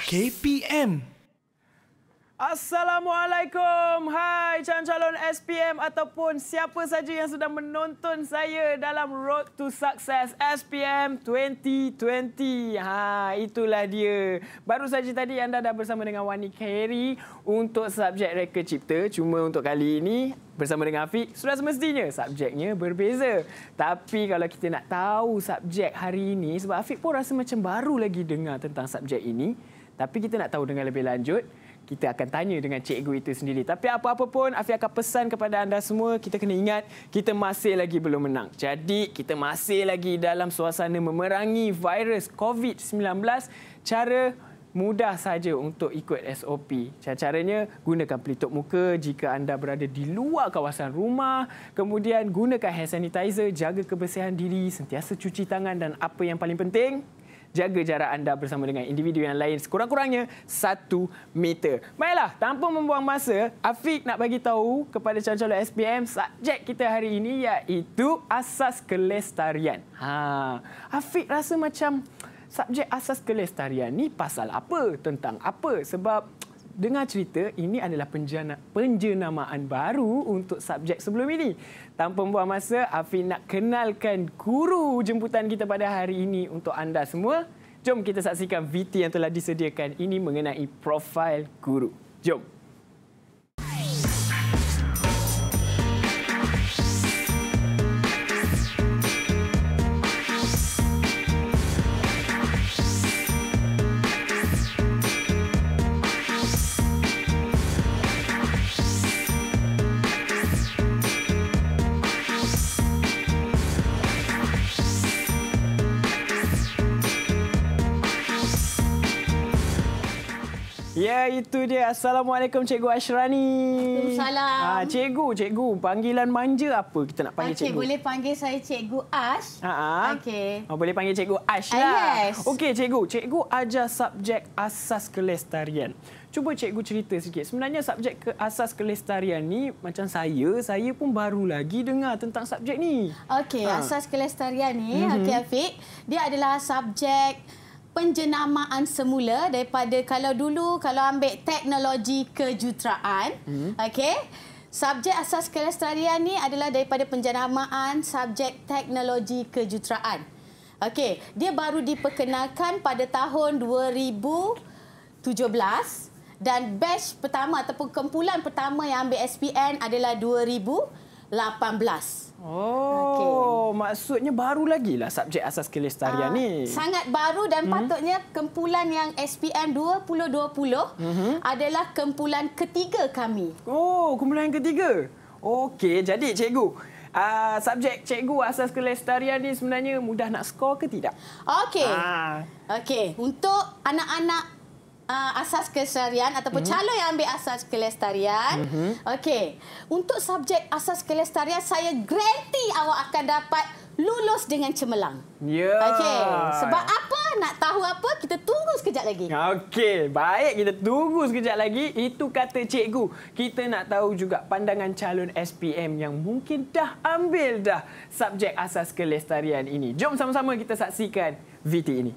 KPM. Assalamualaikum. Hai calon-calon SPM ataupun siapa saja yang sedang menonton saya dalam Road to Success SPM 2020. Ha, itulah dia. Baru saja tadi anda dah bersama dengan Wani Kerry untuk subjek reka cipta. Cuma untuk kali ini bersama dengan Afiq sudah semestinya subjeknya berbeza. Tapi kalau kita nak tahu subjek hari ini sebab Afiq pun rasa macam baru lagi dengar tentang subjek ini. Tapi kita nak tahu dengan lebih lanjut kita akan tanya dengan cikgu itu sendiri. Tapi apa-apa pun, Afi akan pesan kepada anda semua, kita kena ingat, kita masih lagi belum menang. Jadi, kita masih lagi dalam suasana memerangi virus COVID-19. Cara mudah saja untuk ikut SOP. Cara Caranya, gunakan pelitup muka jika anda berada di luar kawasan rumah. Kemudian, gunakan hand sanitizer, jaga kebersihan diri, sentiasa cuci tangan dan apa yang paling penting, jaga jarak anda bersama dengan individu yang lain sekurang-kurangnya satu meter. Baiklah, tanpa membuang masa, Afiq nak bagi tahu kepada calon-calon SPM subjek kita hari ini iaitu asas kelestarian. Ha, Afiq rasa macam subjek asas kelestarian ni pasal apa? Tentang apa? Sebab Dengar cerita, ini adalah penjana, penjenamaan baru untuk subjek sebelum ini. Tanpa membuang masa, Afi nak kenalkan guru jemputan kita pada hari ini untuk anda semua. Jom kita saksikan VT yang telah disediakan ini mengenai profil guru. Jom. Ya, itu dia. Assalamualaikum Cikgu Ashrani. Assalamualaikum. Ah, cikgu, cikgu, panggilan manja apa kita nak panggil okay, cikgu? boleh panggil saya Cikgu Ash. Ha -ha. Okey. Oh, boleh panggil Cikgu Ash lah. Ah, yes. Okey, cikgu. Cikgu ajar subjek asas kelestarian. Cuba cikgu cerita sikit. Sebenarnya subjek ke asas kelestarian ni macam saya, saya pun baru lagi dengar tentang subjek ni. Okey, asas kelestarian ni, mm -hmm. okey Afiq, dia adalah subjek penjenamaan semula daripada kalau dulu kalau ambil teknologi kejuruteraan mm-hmm. okey subjek asas kelestarian ni adalah daripada penjenamaan subjek teknologi kejuruteraan okey dia baru diperkenalkan pada tahun 2017 dan batch pertama ataupun kumpulan pertama yang ambil SPN adalah 2000 18. Oh, okay. maksudnya baru lagi lah subjek asas kelestarian uh, ni. Sangat baru dan -hmm. patutnya kempulan yang SPM 2020 -hmm. adalah kempulan ketiga kami. Oh, kumpulan yang ketiga. Okey, jadi cikgu, uh, subjek cikgu asas kelestarian ni sebenarnya mudah nak skor ke tidak? Okey. Uh. Okey, untuk anak-anak uh, asas kelestarian ataupun mm-hmm. calon yang ambil asas kelestarian. Mm-hmm. Okey. Untuk subjek asas kelestarian saya granti awak akan dapat lulus dengan cemerlang. Ya. Yeah. Okey. Sebab apa? Nak tahu apa? Kita tunggu sekejap lagi. Okey. Baik kita tunggu sekejap lagi. Itu kata cikgu. Kita nak tahu juga pandangan calon SPM yang mungkin dah ambil dah subjek asas kelestarian ini. Jom sama-sama kita saksikan VT ini.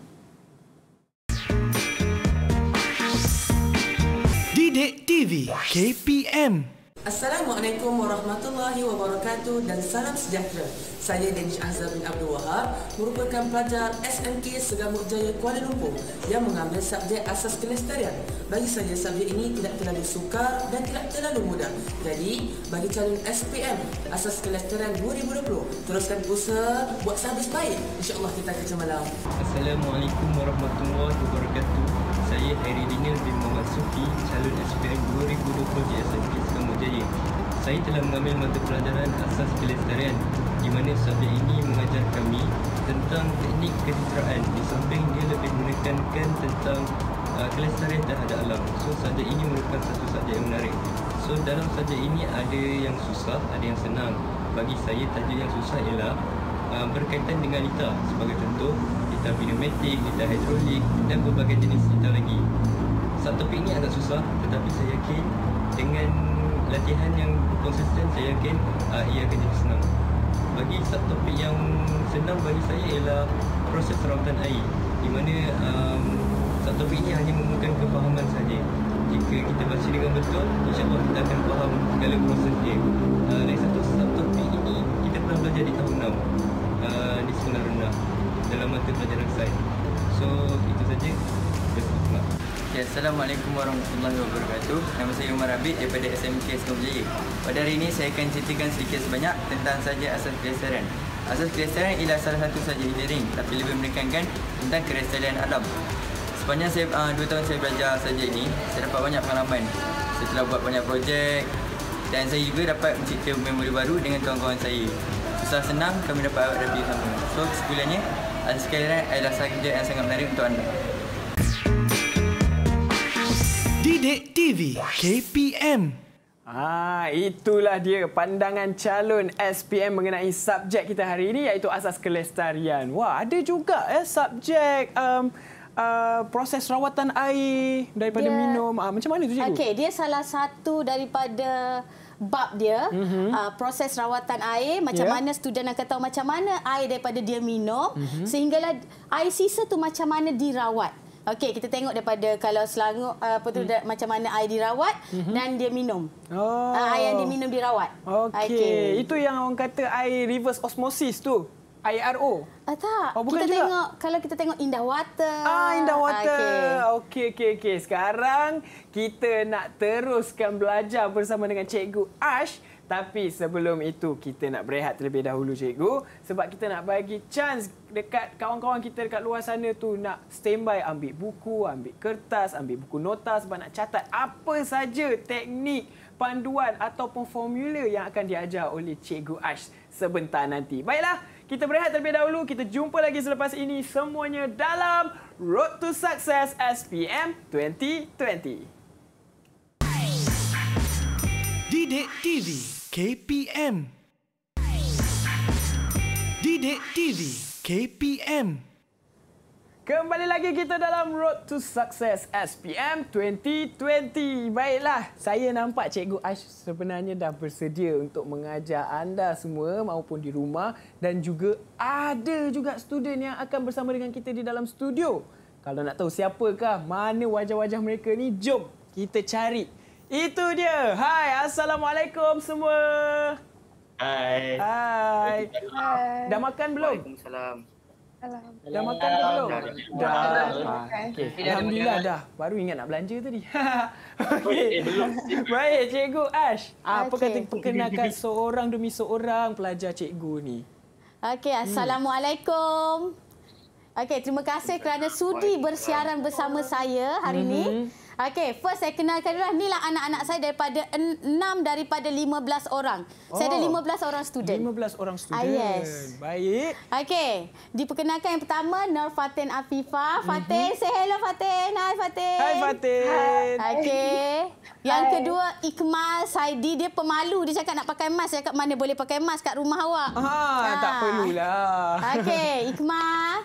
Didik TV KPM Assalamualaikum warahmatullahi wabarakatuh dan salam sejahtera. Saya Denis Azhar bin Abdul Wahab merupakan pelajar SMK Segamut Jaya Kuala Lumpur yang mengambil subjek asas kelestarian. Bagi saya subjek ini tidak terlalu sukar dan tidak terlalu mudah. Jadi bagi calon SPM asas kelestarian 2020 teruskan usaha buat sahabat baik. InsyaAllah kita kerja malam. Assalamualaikum warahmatullahi wabarakatuh. Saya Hairi Dinyal bin Mohd alun SPM 2020 di SMP Sukamu Jaya. Saya telah mengambil mata pelajaran asas kelestarian di mana subjek ini mengajar kami tentang teknik kesejahteraan di samping dia lebih menekankan tentang uh, kelestarian terhadap alam. So subjek ini merupakan satu subjek yang menarik. So dalam subjek ini ada yang susah, ada yang senang. Bagi saya tajuk yang susah ialah uh, berkaitan dengan litar sebagai contoh litar pneumatik, litar hidrolik dan berbagai jenis litar lagi satu piknik agak susah tetapi saya yakin dengan latihan yang konsisten saya yakin uh, ia akan jadi senang bagi satu topik yang senang bagi saya ialah proses rawatan air di mana um, satu topik ini hanya memerlukan kefahaman saja jika kita baca dengan betul insyaAllah kita akan faham segala proses dia uh, ah, dari satu satu topik ini kita pernah belajar di tahun 6 Assalamualaikum warahmatullahi wabarakatuh. Nama saya Umar Abid daripada SMK Sungai Jaya. Pada hari ini saya akan ceritakan sedikit sebanyak tentang saja asas kristalan. Asas kristalan ialah salah satu saja engineering tapi lebih menekankan tentang kristalan alam. Sepanjang saya uh, dua tahun saya belajar saja ini, saya dapat banyak pengalaman. Saya telah buat banyak projek dan saya juga dapat mencipta memori baru dengan kawan-kawan saya. Susah senang kami dapat review sama. So, sekiranya asas kristalan adalah saja yang sangat menarik untuk anda. Bidik TV KPM. Ah, itulah dia pandangan calon SPM mengenai subjek kita hari ini iaitu asas kelestarian. Wah, ada juga eh subjek um, uh, proses rawatan air daripada dia, minum. Ah, macam mana tu cikgu? Okey, dia salah satu daripada bab dia mm-hmm. uh, proses rawatan air macam yeah. mana student akan tahu macam mana air daripada dia minum mm-hmm. sehinggalah air sisa tu macam mana dirawat Okey, kita tengok daripada kalau Selangor uh, apa tu hmm. macam mana air dirawat mm -hmm. dan dia minum. Oh. Ah, air yang diminum minum dirawat. Okey. Okay. Itu yang orang kata air reverse osmosis tu. IRO. Ah, tak. Oh, bukan kita juga. tengok kalau kita tengok Indah Water. Ah, Indah Water. Ah, okey, okey, okey. Okay. Sekarang kita nak teruskan belajar bersama dengan Cikgu Ash. Tapi sebelum itu kita nak berehat terlebih dahulu cikgu sebab kita nak bagi chance dekat kawan-kawan kita dekat luar sana tu nak standby ambil buku, ambil kertas, ambil buku nota sebab nak catat apa saja teknik, panduan ataupun formula yang akan diajar oleh cikgu Ash sebentar nanti. Baiklah, kita berehat terlebih dahulu. Kita jumpa lagi selepas ini semuanya dalam Road to Success SPM 2020. Didik TV. KPM Didik TV KPM Kembali lagi kita dalam Road to Success SPM 2020. Baiklah, saya nampak Cikgu Ash sebenarnya dah bersedia untuk mengajar anda semua maupun di rumah dan juga ada juga student yang akan bersama dengan kita di dalam studio. Kalau nak tahu siapakah, mana wajah-wajah mereka ni, jom kita cari itu dia. Hai, assalamualaikum semua. Hai. Hai. Hai. Dah makan belum? Waalaikumsalam. Alam. Dah makan Alam. belum? Dah. dah, dah. dah. Ah, okay. Alhamdulillah dah. Baru ingat nak belanja tadi. okay. Eh, Baik, Cikgu Ash. Ah, apa okay. kata perkenalkan seorang demi seorang pelajar Cikgu ni? Okey, hmm. Assalamualaikum. Okey, terima kasih kerana sudi bersiaran bersama saya hari ini. Mm-hmm. Okey, first saya kenalkan dulu. Lah. Inilah anak-anak saya daripada 6 daripada 15 orang. Oh, saya ada 15 orang student. 15 orang ah, student. Ah, yes. Baik. Okey, diperkenalkan yang pertama Nur Fatin Afifah. Fatin, mm -hmm. say hello Fatin. Hai Fatin. Hai Fatin. Okey. Yang Hai. kedua Ikmal Saidi. Dia pemalu. Dia cakap nak pakai mask. Dia cakap mana boleh pakai mask kat rumah awak. Ah, ha. tak ah. perlulah. Okey, Ikmal.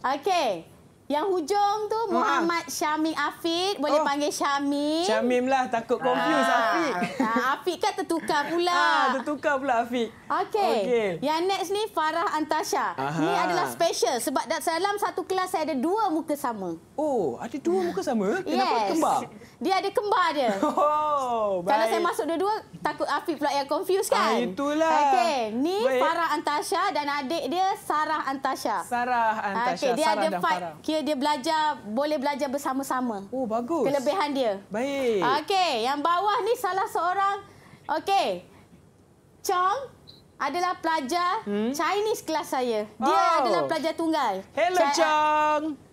Okey. Yang hujung tu ha. Muhammad Syamim Afid. Boleh oh. panggil Syamim. Syamim lah takut confuse ha. Ah. Afid. Ha. Ah, Afid kan tertukar pula. Ha. Tertukar pula Afid. Okey. Okay. Yang next ni Farah Antasha. Ini adalah special sebab dalam satu kelas saya ada dua muka sama. Oh, ada dua muka sama? Kenapa yes. kembar? dia ada kembar dia. Oh, baik. saya masuk dua-dua, takut Afiq pula yang confused ah, kan? Ah, itulah. Okey, ni baik. Farah Antasha dan adik dia Sarah Antasha. Sarah ah, Antasha. Okey, dia Sarah ada fight. Kira dia belajar, boleh belajar bersama-sama. Oh, bagus. Kelebihan dia. Baik. Ah, okey, yang bawah ni salah seorang. Okey. Chong adalah pelajar hmm? Chinese kelas saya. Dia oh. adalah pelajar tunggal. Hello, Ch Chong.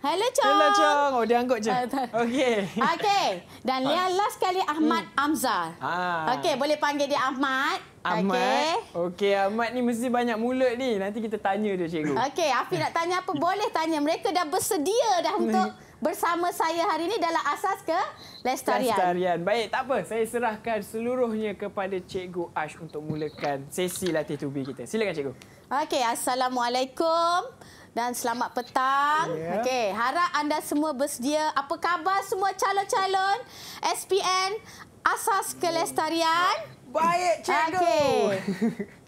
Hello Chong. Hello Chong. Oh, dia angguk je. Okey. Ah, Okey. Dan yang last sekali Ahmad hmm. Amzar. Ah. Okey, boleh panggil dia Ahmad. Ahmad. Okey. Okay, Ahmad ni mesti banyak mulut ni. Nanti kita tanya dia cikgu. Okey, Afi nak tanya apa boleh tanya. Mereka dah bersedia dah untuk bersama saya hari ini dalam asas ke Lestarian. Lestarian. Baik, tak apa. Saya serahkan seluruhnya kepada Cikgu Ash untuk mulakan sesi latih tubi kita. Silakan Cikgu. Okey, Assalamualaikum dan selamat petang. Yeah. Okey, harap anda semua bersedia. Apa khabar semua calon-calon SPN Asas Kelestarian? Baik, cikgu. Okay.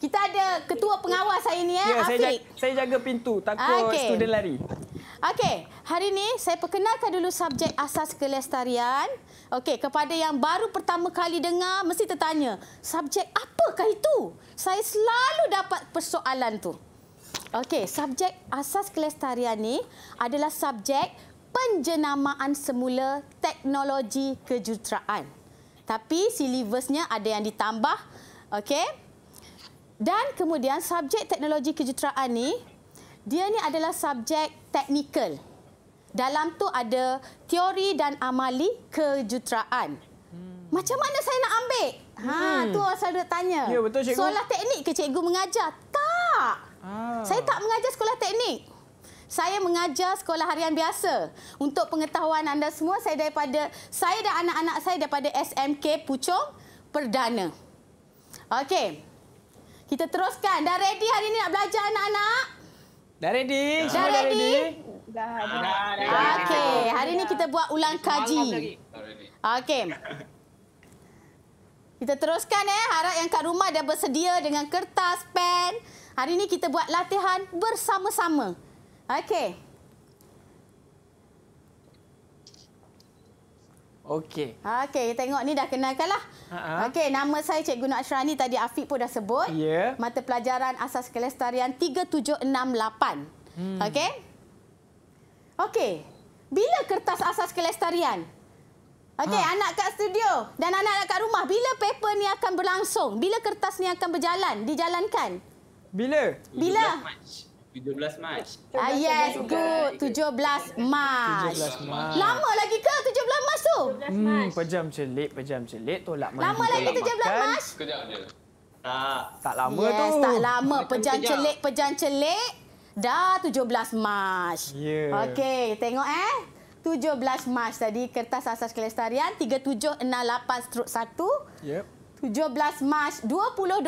Kita ada ketua pengawas hari ini, yeah, ya, Afiq. Saya jaga, saya jaga pintu, takut okay. student lari. Okey, hari ini saya perkenalkan dulu subjek Asas Kelestarian. Okey, kepada yang baru pertama kali dengar, mesti tertanya, subjek apakah itu? Saya selalu dapat persoalan tu. Okey, subjek asas kelestarian ni adalah subjek penjenamaan semula teknologi kejuruteraan. Tapi silibusnya ada yang ditambah. Okey. Dan kemudian subjek teknologi kejuruteraan ni dia ni adalah subjek teknikal. Dalam tu ada teori dan amali kejuruteraan. Hmm. Macam mana saya nak ambil? Ha, hmm. tu asal dia tanya. Ya, betul teknik ke cikgu mengajar? Tak. Ah. Saya tak mengajar sekolah teknik. Saya mengajar sekolah harian biasa. Untuk pengetahuan anda semua, saya daripada saya dan anak-anak saya daripada SMK Pucung Perdana. Okey. Kita teruskan. Dah ready hari ini nak belajar anak-anak? Dah ready. Dah, ready? Dah. dah, dah, dah. Okey, hari ini kita buat ulang kaji. Okey. Kita teruskan eh. Harap yang kat rumah dah bersedia dengan kertas, pen, Hari ini kita buat latihan bersama-sama. Okey. Okey. Okey, tengok ni dah kenalkanlah. Uh-huh. Okey, nama saya Cik Nur Ashrani tadi Afiq pun dah sebut. Yeah. Mata pelajaran Asas Kelestarian 3768. Hmm. Okey. Okey. Bila kertas Asas Kelestarian? Okey, ha. anak kat studio dan anak kat rumah, bila paper ni akan berlangsung? Bila kertas ni akan berjalan, dijalankan? Bila? Bila? 17 Mac. Ah, yes, good. 17 Mac. 17 Mac. Lama lagi ke 17 Mac tu? 17 hmm, Mac. Hmm, pejam celik, pejam celik. Tolak mana Lama lagi 17 Mac? Sekejap je. Tak. Tak lama yes, tu. Yes, tak lama. Pejam celik, pejam celik. Dah 17 Mac. Ya. Yeah. Okey, tengok eh. 17 Mac tadi kertas asas kelestarian 3768-1. Yep. 17 Mac 2021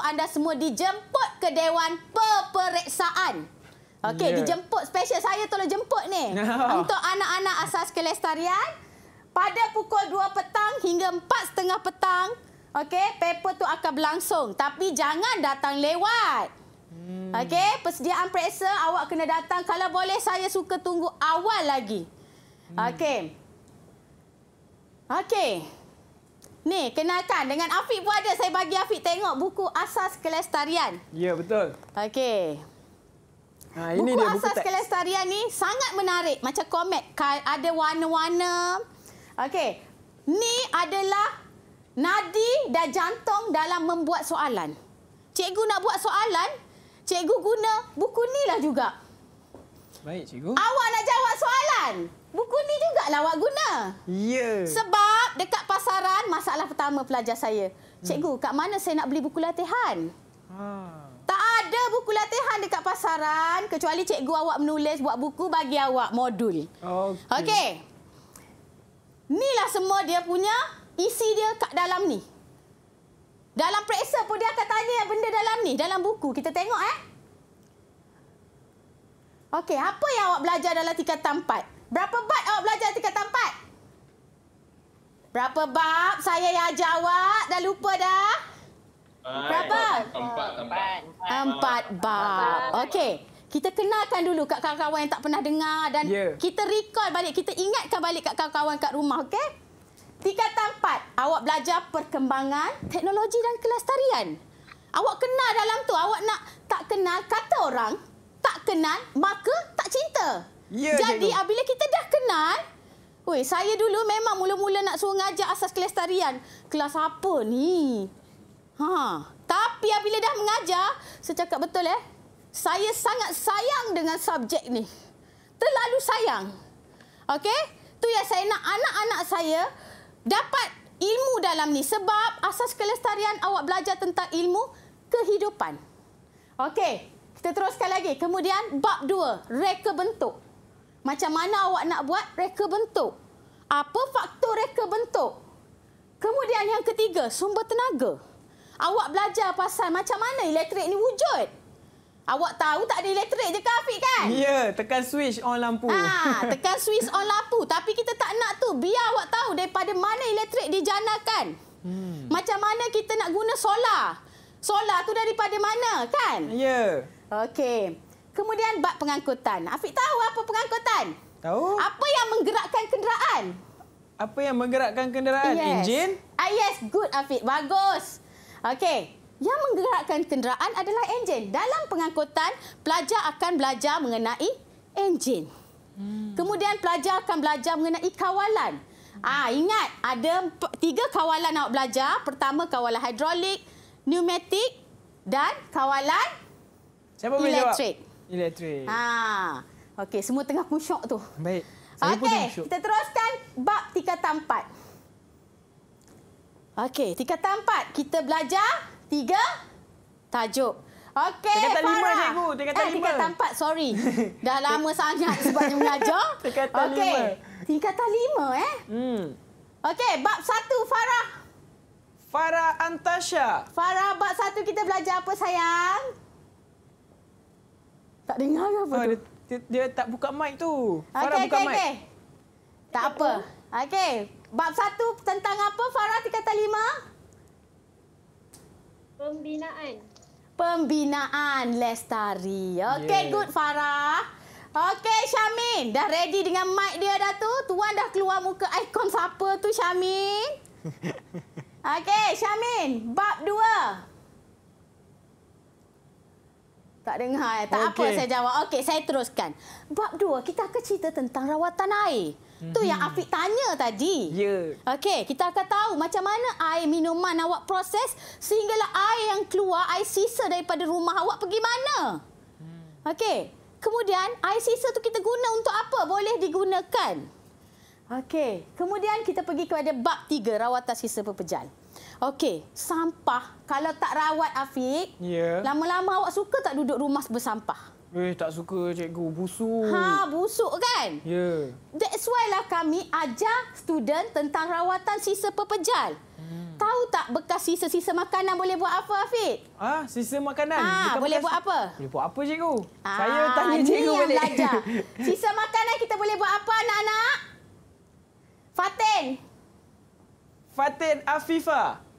anda semua dijemput ke Dewan Peperiksaan. Okey, yeah. dijemput special saya tolong jemput ni. No. Untuk anak-anak asas kelestarian pada pukul 2 petang hingga setengah petang. Okey, paper tu akan berlangsung tapi jangan datang lewat. Hmm. Okey, persediaan periksa awak kena datang kalau boleh saya suka tunggu awal lagi. Hmm. Okey. Okey. Ni, kenalkan dengan Afiq pun ada. Saya bagi Afiq tengok buku Asas Kelestarian. Ya, betul. Okey. Ha, ini buku dia, Asas buku Kelestarian ni sangat menarik. Macam komet. Ada warna-warna. Okey. Ni adalah nadi dan jantung dalam membuat soalan. Cikgu nak buat soalan, cikgu guna buku ni lah juga. Baik, cikgu. Awak nak jawab soalan. Buku ni juga awak guna. Ya. Yeah. Sebab dekat pasaran masalah pertama pelajar saya. Cikgu, hmm. kat mana saya nak beli buku latihan? Ha. Tak ada buku latihan dekat pasaran kecuali cikgu awak menulis buat buku bagi awak modul. Okey. Okey. Inilah semua dia punya isi dia kat dalam ni. Dalam periksa pun dia akan tanya benda dalam ni, dalam buku. Kita tengok eh. Okey, apa yang awak belajar dalam tingkatan 4? Berapa bab awak belajar tingkat tempat? Berapa bab saya yang ajar awak? Dah lupa dah? Berapa? Empat. Empat, bab. Okey. Kita kenalkan dulu kat kawan-kawan yang tak pernah dengar. Dan yeah. kita recall balik. Kita ingatkan balik kat kawan-kawan kat rumah. Okey? Tingkatan 4. Awak belajar perkembangan teknologi dan kelestarian. Awak kenal dalam tu. Awak nak tak kenal kata orang. Tak kenal maka tak cinta. Ya, Jadi cikgu. bila kita dah kenal, weh, saya dulu memang mula-mula nak suruh ngajar asas kelestarian. Kelas apa ni? Ha. Tapi bila dah mengajar, saya cakap betul eh. Saya sangat sayang dengan subjek ni. Terlalu sayang. Okey? Tu yang saya nak anak-anak saya dapat ilmu dalam ni sebab asas kelestarian awak belajar tentang ilmu kehidupan. Okey, kita teruskan lagi. Kemudian bab dua reka bentuk. Macam mana awak nak buat reka bentuk? Apa faktor reka bentuk? Kemudian yang ketiga, sumber tenaga. Awak belajar pasal macam mana elektrik ni wujud? Awak tahu tak ada elektrik je kafe kan? Ya, yeah, tekan switch on lampu. Ha, tekan switch on lampu. Tapi kita tak nak tu. Biar awak tahu daripada mana elektrik dijanakan. Hmm. Macam mana kita nak guna solar? Solar tu daripada mana kan? Ya. Yeah. Okey. Kemudian bab pengangkutan. Afiq tahu apa pengangkutan? Tahu. Apa yang menggerakkan kenderaan? Apa yang menggerakkan kenderaan? Yes. Enjin? Ah, yes, good Afiq. Bagus. Okey. Yang menggerakkan kenderaan adalah enjin. Dalam pengangkutan, pelajar akan belajar mengenai enjin. Hmm. Kemudian pelajar akan belajar mengenai kawalan. Ah, ingat ada tiga kawalan nak belajar. Pertama kawalan hidrolik, pneumatik dan kawalan Siapa elektrik. Boleh jawab? Elektrik. Ha. Okey, semua tengah kusyuk tu. Baik. Saya okay. pun tengah kusyuk. Kita teruskan bab tingkatan 4. Okey, tingkatan 4 kita belajar tiga. tajuk. Okey, Farah. Lima, cikgu. Tingkatan 5. Eh, tingkatan 4, sorry. Dah lama sangat sebab dia mengajar. Tingkatan 5. Okay. tingkatan 5 eh. Hmm. Okey, bab 1 Farah. Farah Antasha. Farah, bab 1 kita belajar apa sayang? Tak dengar apa oh, tu? Dia, dia tak buka mic tu. Okay, Farah buka okay, mic. Okay. Tak apa. Okey. Bab satu tentang apa Farah dikata lima? Pembinaan. Pembinaan Lestari. Okey, yeah. good Farah. Okey, Syamin. Dah ready dengan mic dia dah tu? Tuan dah keluar muka ikon siapa tu Syamin? Okey, Syamin. Bab dua. Tak dengar. Eh? Tak okay. apa saya jawab. Okey, saya teruskan. Bab dua, kita akan cerita tentang rawatan air. Itu mm -hmm. yang mhm. Afiq tanya tadi. Ya. Yeah. Okey, kita akan tahu macam mana air minuman awak proses sehinggalah air yang keluar, air sisa daripada rumah awak pergi mana. Hmm. Okey. Kemudian, air sisa tu kita guna untuk apa? Boleh digunakan. Okey. Kemudian, kita pergi kepada bab tiga, rawatan sisa pepejal. Okey, sampah kalau tak rawat Afiq, ya. lama-lama yeah. awak suka tak duduk rumah bersampah? Eh, tak suka cikgu, busuk. Ha, busuk kan? Ya. Yeah. That's why lah kami ajar student tentang rawatan sisa pepejal. Hmm. Tahu tak bekas sisa-sisa makanan boleh buat apa Afiq? Ah, ha, sisa makanan. Ha, boleh buat apa? Boleh buat apa cikgu? Ha, Saya tanya cikgu boleh. balik. Belajar. Sisa makanan kita boleh buat apa anak-anak? Fatin. Fatin Afifa.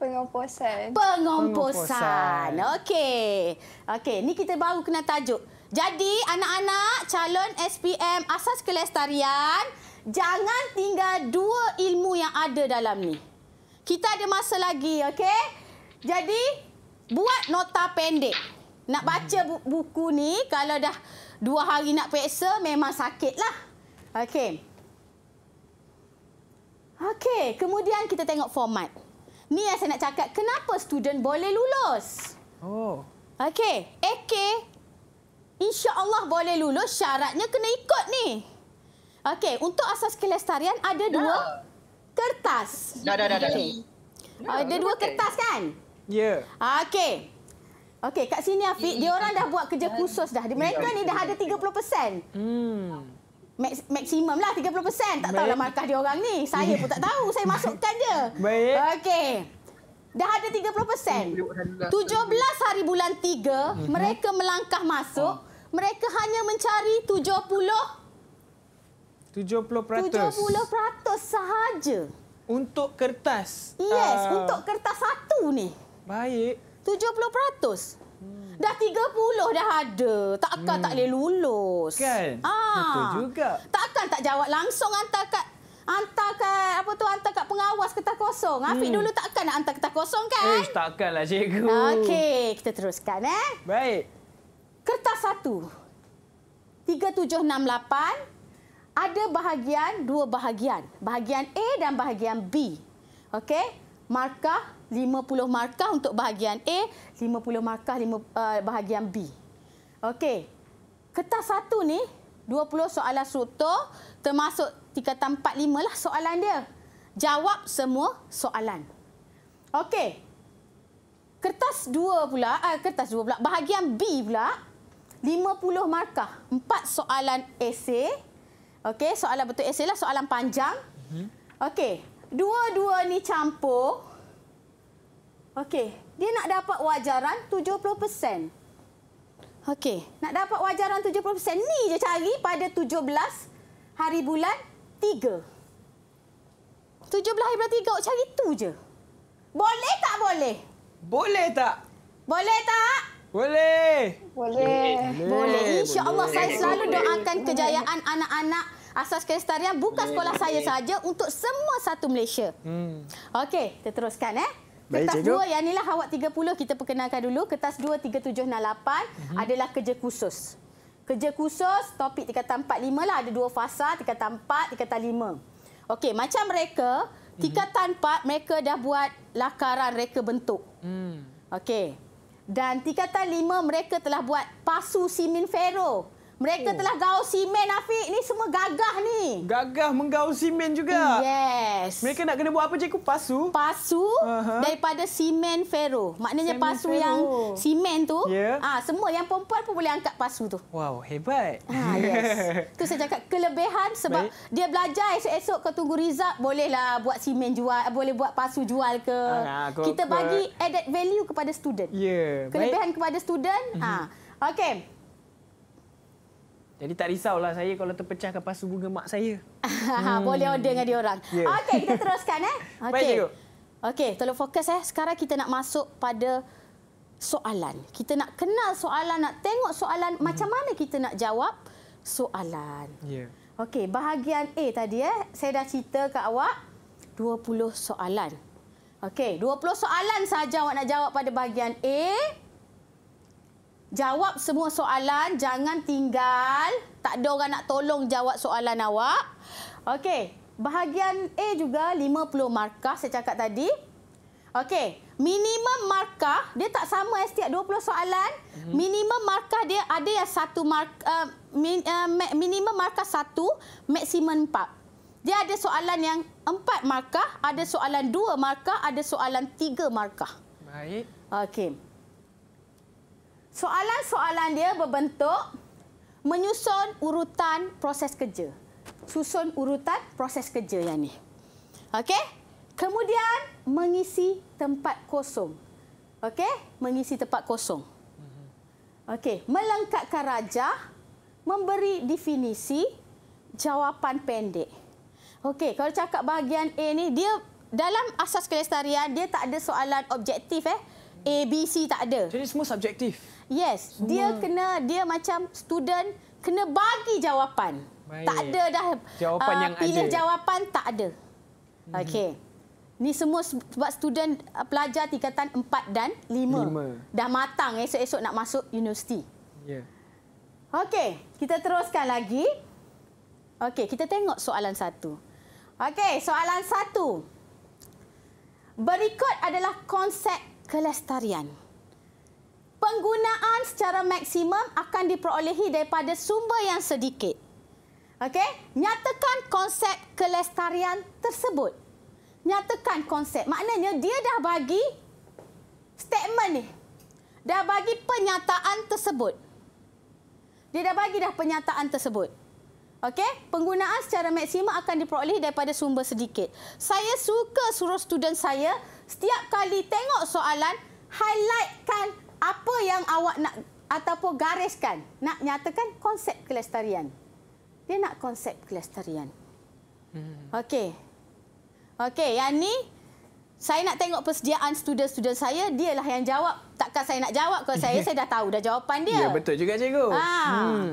Pengomposan. Pengomposan. Okey. Okey, ni kita baru kena tajuk. Jadi anak-anak calon SPM asas kelestarian, jangan tinggal dua ilmu yang ada dalam ni. Kita ada masa lagi, okey? Jadi buat nota pendek. Nak baca buku ni kalau dah dua hari nak periksa memang sakitlah. Okey. Okey, kemudian kita tengok format. Ni yang saya nak cakap, kenapa student boleh lulus? Oh. Okey, AK insya-Allah boleh lulus syaratnya kena ikut ni. Okey, untuk asas kelestarian ada dah. dua kertas. Dah dah dah dah. Okay. dah ada dua pakai. kertas kan? Ya. Yeah. Okey. Okey, kat sini Afiq, dia orang dah buat kerja khusus dah. Mereka ni dah ada 30%. Hmm maksimum lah 30%. Tak Baik. tahulah markah dia orang ni. Saya pun tak tahu. Saya masukkan je. Baik. Okey. Dah ada 30%. 17 hari bulan 3, mhm. mereka melangkah masuk. Oh. Mereka hanya mencari 70... 70%. 70% sahaja. Untuk kertas. Yes, uh... untuk kertas satu ni. Baik. 70%. Dah 30 dah ada. Takkan hmm. tak boleh lulus. Kan? Haa. Ah. Betul juga. Takkan tak jawab langsung hantar kat hantar kat apa tu hantar kat pengawas kertas kosong. Afiq hmm. dulu takkan nak hantar kertas kosong kan? Eh, takkanlah cikgu. Okey, kita teruskan eh. Baik. Kertas satu. 3768 ada bahagian dua bahagian. Bahagian A dan bahagian B. Okey? markah 50 markah untuk bahagian A, 50 markah 5, uh, bahagian B. Okey. Kertas satu ni 20 soalan struktur termasuk tingkatan 4 5 lah soalan dia. Jawab semua soalan. Okey. Kertas dua pula, uh, kertas dua pula bahagian B pula 50 markah, 4 soalan esei. Okey, soalan betul esei lah, soalan panjang. Mhm. Okey dua-dua ni campur. Okey, dia nak dapat wajaran 70%. Okey, nak dapat wajaran 70% ni je cari pada 17 hari bulan 3. 17 hari bulan 3 awak cari tu je. Boleh tak boleh? Boleh tak? Boleh tak? Boleh. Boleh. Boleh. boleh. Insya-Allah saya selalu doakan kejayaan anak-anak asas kestarian bukan sekolah saya saja untuk semua satu Malaysia. Hmm. Okey, kita teruskan eh. Kertas Baik, dua yang inilah awak 30 kita perkenalkan dulu. Kertas dua 3768 hmm. adalah kerja khusus. Kerja khusus topik tingkatan 45 lah ada dua fasa tingkatan 4, tingkatan 5. Okey, macam mereka mhm. tingkatan 4 mereka dah buat lakaran reka bentuk. Hmm. Okey. Dan tingkatan 5 mereka telah buat pasu simen ferro. Mereka oh. telah gaul simen Afiq. Ni semua gagah ni. Gagah menggaul simen juga. Yes. Mereka nak kena buat apa cikgu? Pasu? Pasu uh-huh. daripada simen ferro. Maknanya simen pasu ferro. yang simen tu. Yeah. Ya. Ha, semua yang perempuan pun boleh angkat pasu tu. Wow, hebat. Ha, yes. Itu saya cakap kelebihan sebab Baik. dia belajar esok-esok kau tunggu result. Bolehlah buat simen jual. Boleh buat pasu jual ke. Ha, Kita bagi added value kepada student. Yeah. Kelebihan Baik. kepada student. Mm-hmm. Ha. Okey. Jadi tak risaulah saya kalau terpecah ke pasu bunga mak saya. hmm. Boleh order dengan dia orang. Yeah. Okey, kita teruskan eh. Okey. Okey, tolong fokus eh. Sekarang kita nak masuk pada soalan. Kita nak kenal soalan, nak tengok soalan hmm. macam mana kita nak jawab soalan. Ya. Yeah. Okey, bahagian A tadi eh, saya dah cerita ke awak 20 soalan. Okey, 20 soalan saja awak nak jawab pada bahagian A. Jawab semua soalan. Jangan tinggal. Tak ada orang nak tolong jawab soalan awak. Okey. Bahagian A juga 50 markah saya cakap tadi. Okey. Minimum markah. Dia tak sama eh, setiap 20 soalan. Mm -hmm. Minimum markah dia ada yang satu markah. Eh, uh, Min, uh, minimum markah satu, maksimum empat. Dia ada soalan yang empat markah, ada soalan dua markah, ada soalan tiga markah. Baik. Okey. Soalan-soalan dia berbentuk menyusun urutan proses kerja. Susun urutan proses kerja yang ni. Okey? Kemudian mengisi tempat kosong. Okey? Mengisi tempat kosong. Okey, melengkapkan rajah, memberi definisi, jawapan pendek. Okey, kalau cakap bahagian A ni, dia dalam asas kelestarian dia tak ada soalan objektif eh. A, B, C tak ada. Jadi semua subjektif. Yes, Semua. dia kena dia macam student kena bagi jawapan. Baik. Tak ada dah jawapan uh, yang pilih ada. jawapan tak ada. Hmm. Okey. Ni semua sebab student uh, pelajar tingkatan 4 dan 5. Lima. Dah matang esok-esok nak masuk universiti. Ya. Yeah. Okey, kita teruskan lagi. Okey, kita tengok soalan satu. Okey, soalan satu. Berikut adalah konsep kelestarian penggunaan secara maksimum akan diperolehi daripada sumber yang sedikit. Okey, nyatakan konsep kelestarian tersebut. Nyatakan konsep. Maknanya dia dah bagi statement ni. Dah bagi pernyataan tersebut. Dia dah bagi dah pernyataan tersebut. Okey, penggunaan secara maksimum akan diperoleh daripada sumber sedikit. Saya suka suruh student saya setiap kali tengok soalan highlightkan apa yang awak nak ataupun gariskan nak nyatakan konsep kelestarian dia nak konsep kelestarian hmm. okey okey yang ni saya nak tengok persediaan student-student saya dialah yang jawab takkan saya nak jawab kalau saya saya dah tahu dah jawapan dia ya betul juga cikgu ha hmm.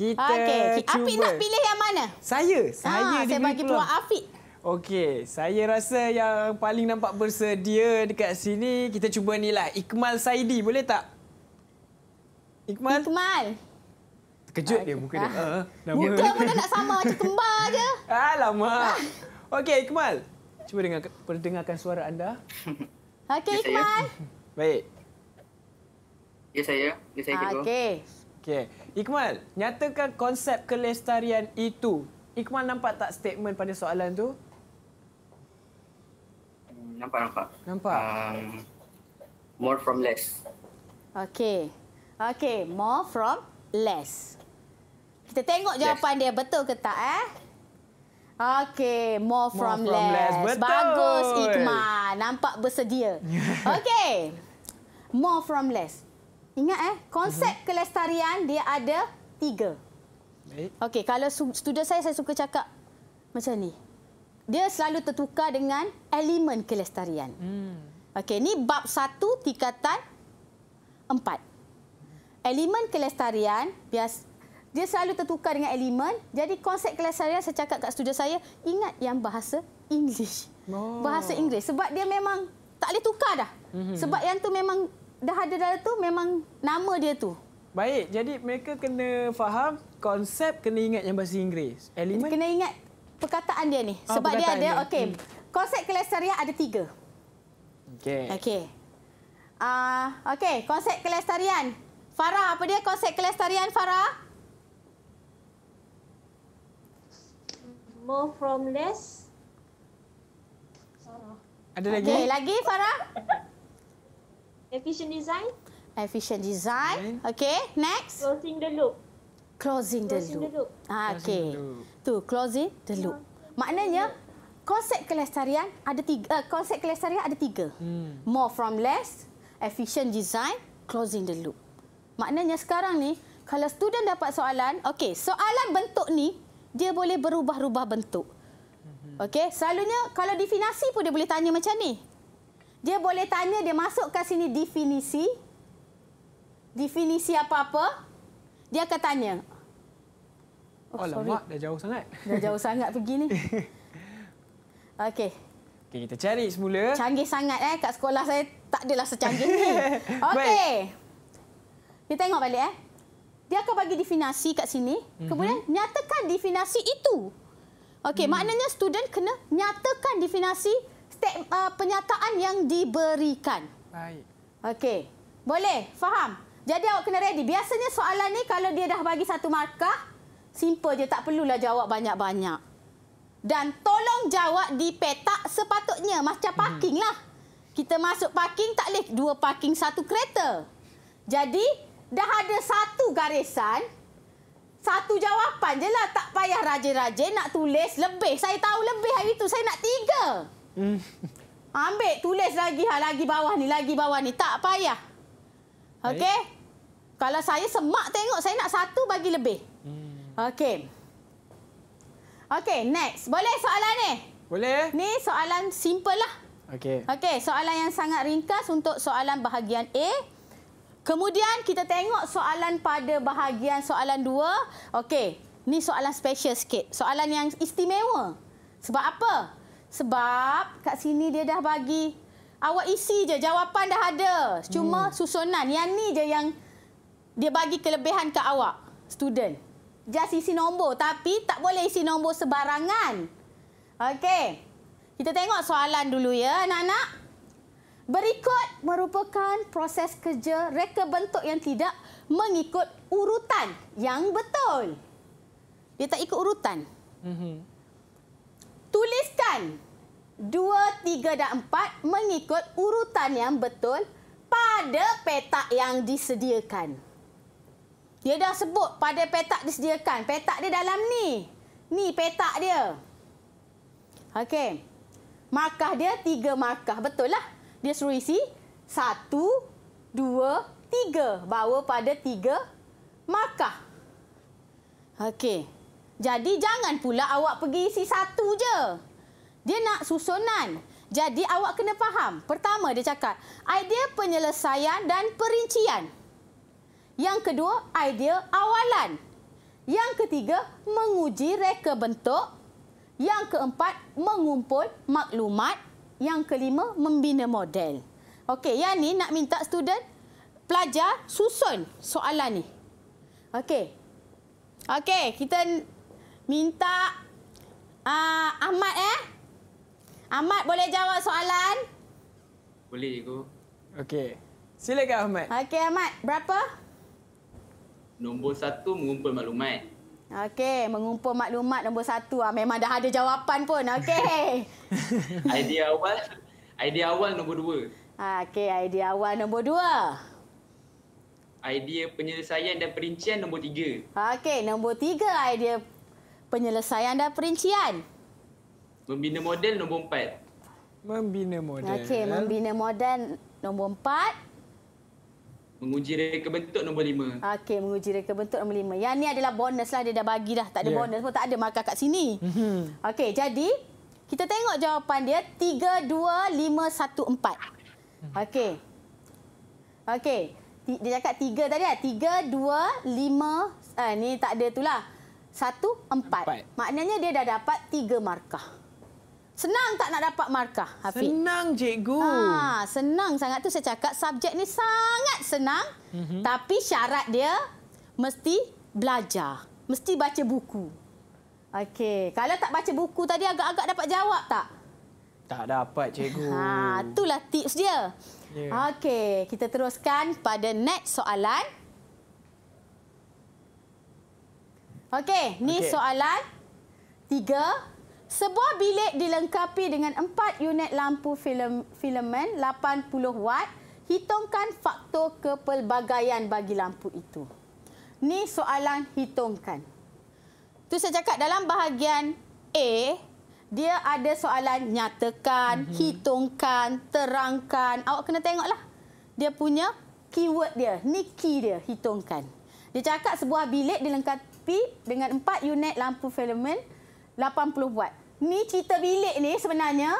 kita okey apa nak pilih yang mana saya saya ha, saya bagi peluang afiq Okey, saya rasa yang paling nampak bersedia dekat sini kita cuba ni lah Ikmal Saidi boleh tak? Ikmal. Ikmal. Terkejut ah, dia muka ah. dia. Ah. Nama muka dia. pun nak sama macam kembar je. Alamak. Okey Ikmal. Cuba dengar perdengarkan suara anda. Okey ya, Ikmal. Baik. Ya saya. Ya saya. Ah, Okey. Okey. Ikmal, nyatakan konsep kelestarian itu. Ikmal nampak tak statement pada soalan tu? nampak nampak. Nampak. Um, more from less. Okay, okay, more from less. Kita tengok jawapan dia betul ke tak eh? Okay, more from, more from less. less. Betul. Bagus, Iqman. Nampak bersedia. Okay, more from less. Ingat eh, konsep uh-huh. kelestarian dia ada tiga. Okey, kalau student saya saya suka cakap macam ni dia selalu tertukar dengan elemen kelestarian. Hmm. Okey, ni bab satu tingkatan empat. Elemen kelestarian bias dia selalu tertukar dengan elemen. Jadi konsep kelestarian saya cakap kat studio saya ingat yang bahasa English. Oh. Bahasa Inggeris sebab dia memang tak boleh tukar dah. Hmm. Sebab yang tu memang dah ada dah tu memang nama dia tu. Baik, jadi mereka kena faham konsep kena ingat yang bahasa Inggeris. Elemen kena ingat perkataan dia ni. Ah, Sebab dia ada, okey. Hmm. Konsep kelestarian ada tiga. Okey. Okey. Uh, okey, konsep kelestarian. Farah, apa dia konsep kelestarian, Farah? More from less. Ada okay, lagi? Lagi, Farah? Efficient design. Efficient design. Okey. next. Closing the loop. Closing, the loop. Ah, the Ah, okay. Tu closing the loop. Ya. Maknanya konsep kelestarian ada tiga uh, konsep kelestarian ada tiga. Hmm. More from less, efficient design, closing the loop. Maknanya sekarang ni kalau student dapat soalan, okey, soalan bentuk ni dia boleh berubah-ubah bentuk. Hmm. Okey, selalunya kalau definisi pun dia boleh tanya macam ni. Dia boleh tanya dia masuk ke sini definisi definisi apa-apa dia akan tanya Oh, Alamak, sorry. dah jauh sangat. Dah jauh sangat pergi ni. Okey. Okey, kita cari semula. Canggih sangat eh kat sekolah saya tak adalah secanggih ni. Okey. Kita tengok balik eh. Dia akan bagi definasi kat sini. Mhm. Kemudian mm-hmm. nyatakan definasi itu. Okey, mm. maknanya student kena nyatakan definasi step, uh, penyataan yang diberikan. Baik. Okey. Boleh, faham? Jadi awak kena ready. Biasanya soalan ni kalau dia dah bagi satu markah, Simple je, tak perlulah jawab banyak-banyak. Dan tolong jawab di petak sepatutnya. Macam hmm. parking lah. Kita masuk parking, tak boleh dua parking satu kereta. Jadi, dah ada satu garisan. Satu jawapan je lah. Tak payah raje-raje nak tulis lebih. Saya tahu lebih hari itu. Saya nak tiga. Hmm. Ambil, tulis lagi. Ha, lagi bawah ni, lagi bawah ni. Tak payah. Okey? Kalau saya semak tengok, saya nak satu bagi lebih. Hmm. Okey. Okey, next. Boleh soalan ni? Boleh. Ni soalan simple lah. Okey. Okey, soalan yang sangat ringkas untuk soalan bahagian A. Kemudian kita tengok soalan pada bahagian soalan dua. Okey, ni soalan special sikit. Soalan yang istimewa. Sebab apa? Sebab kat sini dia dah bagi awak isi je jawapan dah ada. Cuma hmm. susunan. Yang ni je yang dia bagi kelebihan ke awak, student just isi nombor tapi tak boleh isi nombor sebarangan. Okey. Kita tengok soalan dulu ya anak-anak. Berikut merupakan proses kerja reka bentuk yang tidak mengikut urutan yang betul. Dia tak ikut urutan. Mhm. Tuliskan 2, 3 dan 4 mengikut urutan yang betul pada petak yang disediakan. Dia dah sebut pada petak disediakan. Petak dia dalam ni. Ni petak dia. Okey. Markah dia tiga markah. Betul lah. Dia suruh isi satu, dua, tiga. Bawa pada tiga markah. Okey. Jadi jangan pula awak pergi isi satu je. Dia nak susunan. Jadi awak kena faham. Pertama dia cakap, idea penyelesaian dan perincian. Perincian. Yang kedua, idea awalan. Yang ketiga, menguji reka bentuk. Yang keempat, mengumpul maklumat. Yang kelima, membina model. Okey, yang ni nak minta student pelajar susun soalan ni. Okey. Okey, kita minta uh, Ahmad eh. Ahmad boleh jawab soalan? Boleh, cikgu. Okey. Silakan Ahmad. Okey, Ahmad. Berapa? Berapa? Nombor satu, mengumpul maklumat. Okey, mengumpul maklumat nombor satu. Ah, Memang dah ada jawapan pun. Okey. idea awal, idea awal nombor dua. Ah, okey, idea awal nombor dua. Idea penyelesaian dan perincian nombor tiga. Okey, nombor tiga idea penyelesaian dan perincian. Membina model nombor empat. Membina model. Okey, membina model nombor empat. Menguji reka bentuk nombor lima. Okey, menguji reka bentuk nombor lima. Yang ni adalah bonus lah. Dia dah bagi dah. Tak ada yeah. bonus pun tak ada markah kat sini. Mhm. Okey, jadi kita tengok jawapan dia. Tiga, dua, lima, satu, empat. Okey. Okey. Dia cakap tiga tadi lah. Tiga, dua, lima. Ini eh, tak ada tu lah. Satu, empat. empat. Maknanya dia dah dapat tiga markah. Senang tak nak dapat markah, Hafiz? Senang, cikgu. Ha, senang sangat tu saya cakap subjek ni sangat senang. Mm -hmm. Tapi syarat dia mesti belajar, mesti baca buku. Okey, kalau tak baca buku tadi agak-agak dapat jawab tak? Tak dapat, cikgu. Ha, itulah tips dia. Yeah. Okey, kita teruskan pada next soalan. Okey, ni okay. soalan 3 sebuah bilik dilengkapi dengan empat unit lampu filam, filamen 80 watt. Hitungkan faktor kepelbagaian bagi lampu itu. Ni soalan hitungkan. Tu saya cakap dalam bahagian A, dia ada soalan nyatakan, mm-hmm. hitungkan, terangkan. Awak kena tengoklah. Dia punya keyword dia, ni key dia, hitungkan. Dia cakap sebuah bilik dilengkapi dengan empat unit lampu filamen 80 watt ni cerita bilik ni sebenarnya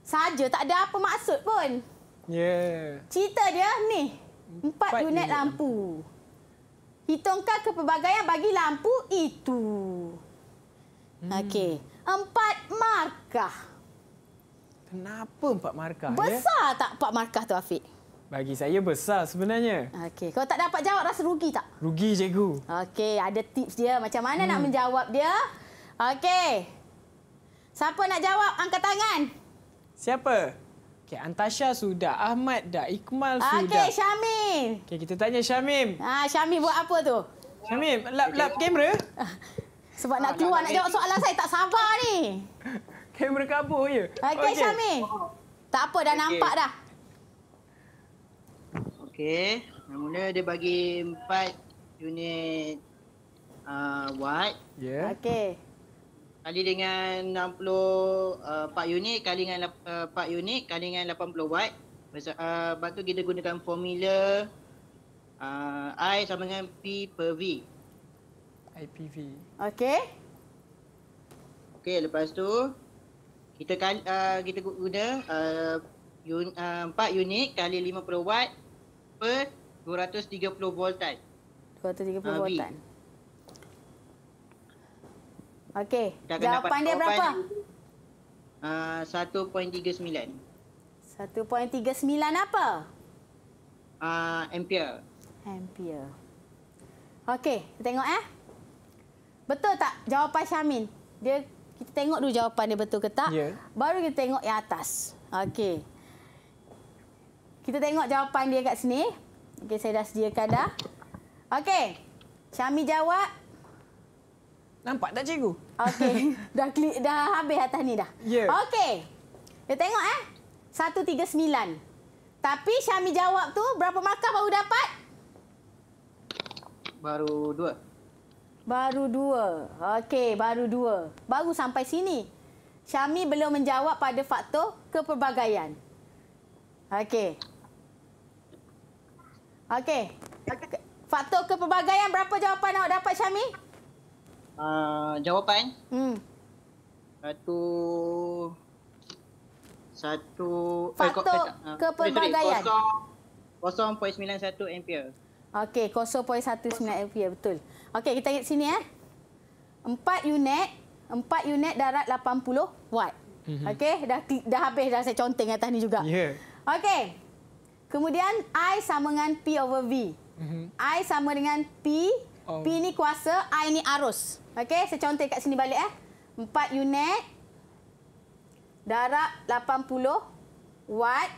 saja tak ada apa maksud pun. Ya. Yeah. Cerita dia ni empat, empat unit lampu. Hitungkan kepelbagaian bagi lampu itu. Hmm. Okey. Empat markah. Kenapa empat markah? Ya? Besar ya? tak empat markah tu Afiq? Bagi saya besar sebenarnya. Okey, kalau tak dapat jawab rasa rugi tak? Rugi cikgu. Okey, ada tips dia macam mana hmm. nak menjawab dia? Okey. Siapa nak jawab? Angkat tangan. Siapa? Okey, Antasha sudah, Ahmad dah, Iqmal okay, sudah. Okey, Syamim. Okey, kita tanya Syamim. Ah, ha, Syamim buat apa tu? Syamim, lap lap kamera. Sebab ah, nak keluar nak jawab soalan saya tak sabar ni. Kamera kabur ya. Okey, okay. Syamim. Tak apa dah okay. nampak dah. Okey, mula dia bagi empat unit uh, watt. Ya. Yeah. Okey kali dengan 60 uh, 4 unit kali dengan uh, 4 unit kali dengan 80 watt Masa, uh, lepas tu kita gunakan formula uh, I sama dengan P per V I P V. Okay. Okay. lepas tu kita kali, uh, kita guna uh, un, uh, 4 unit kali 50 watt per 230 voltan 230 uh, ah, voltan Okey. Jawapan dia berapa? Uh, 1.39. 1.39 apa? Uh, ampere. Ampere. Okey, kita tengok eh. Betul tak jawapan Syamin? Dia kita tengok dulu jawapan dia betul ke tak. Yeah. Baru kita tengok yang atas. Okey. Kita tengok jawapan dia kat sini. Okey, saya dah sediakan dah. Okey. Syami jawab Nampak tak cikgu? Okey. dah klik dah habis atas ni dah. Yeah. Okey. Dia ya, tengok eh. 139. Tapi Syami jawab tu berapa markah baru dapat? Baru dua. Baru dua. Okey, baru dua. Baru sampai sini. Syami belum menjawab pada faktor keperbagaian. Okey. Okey. Faktor keperbagaian berapa jawapan awak dapat Syami? uh, jawapan. Hmm. Satu satu eh, faktor eh, ah, kepelbagaian. 0.91 ampere. Okey, 0.19 ampere betul. Okey, kita lihat sini eh. 4 unit, 4 unit darat 80 watt. Mhm. Okey, dah dah habis dah saya conteng atas ni juga. Ya. Yeah. Okey. Kemudian I sama dengan P over V. Mm -hmm. I sama dengan P Oh. P ni kuasa, I ni arus. Okey, saya contoh kat sini balik eh. 4 unit darab 80 watt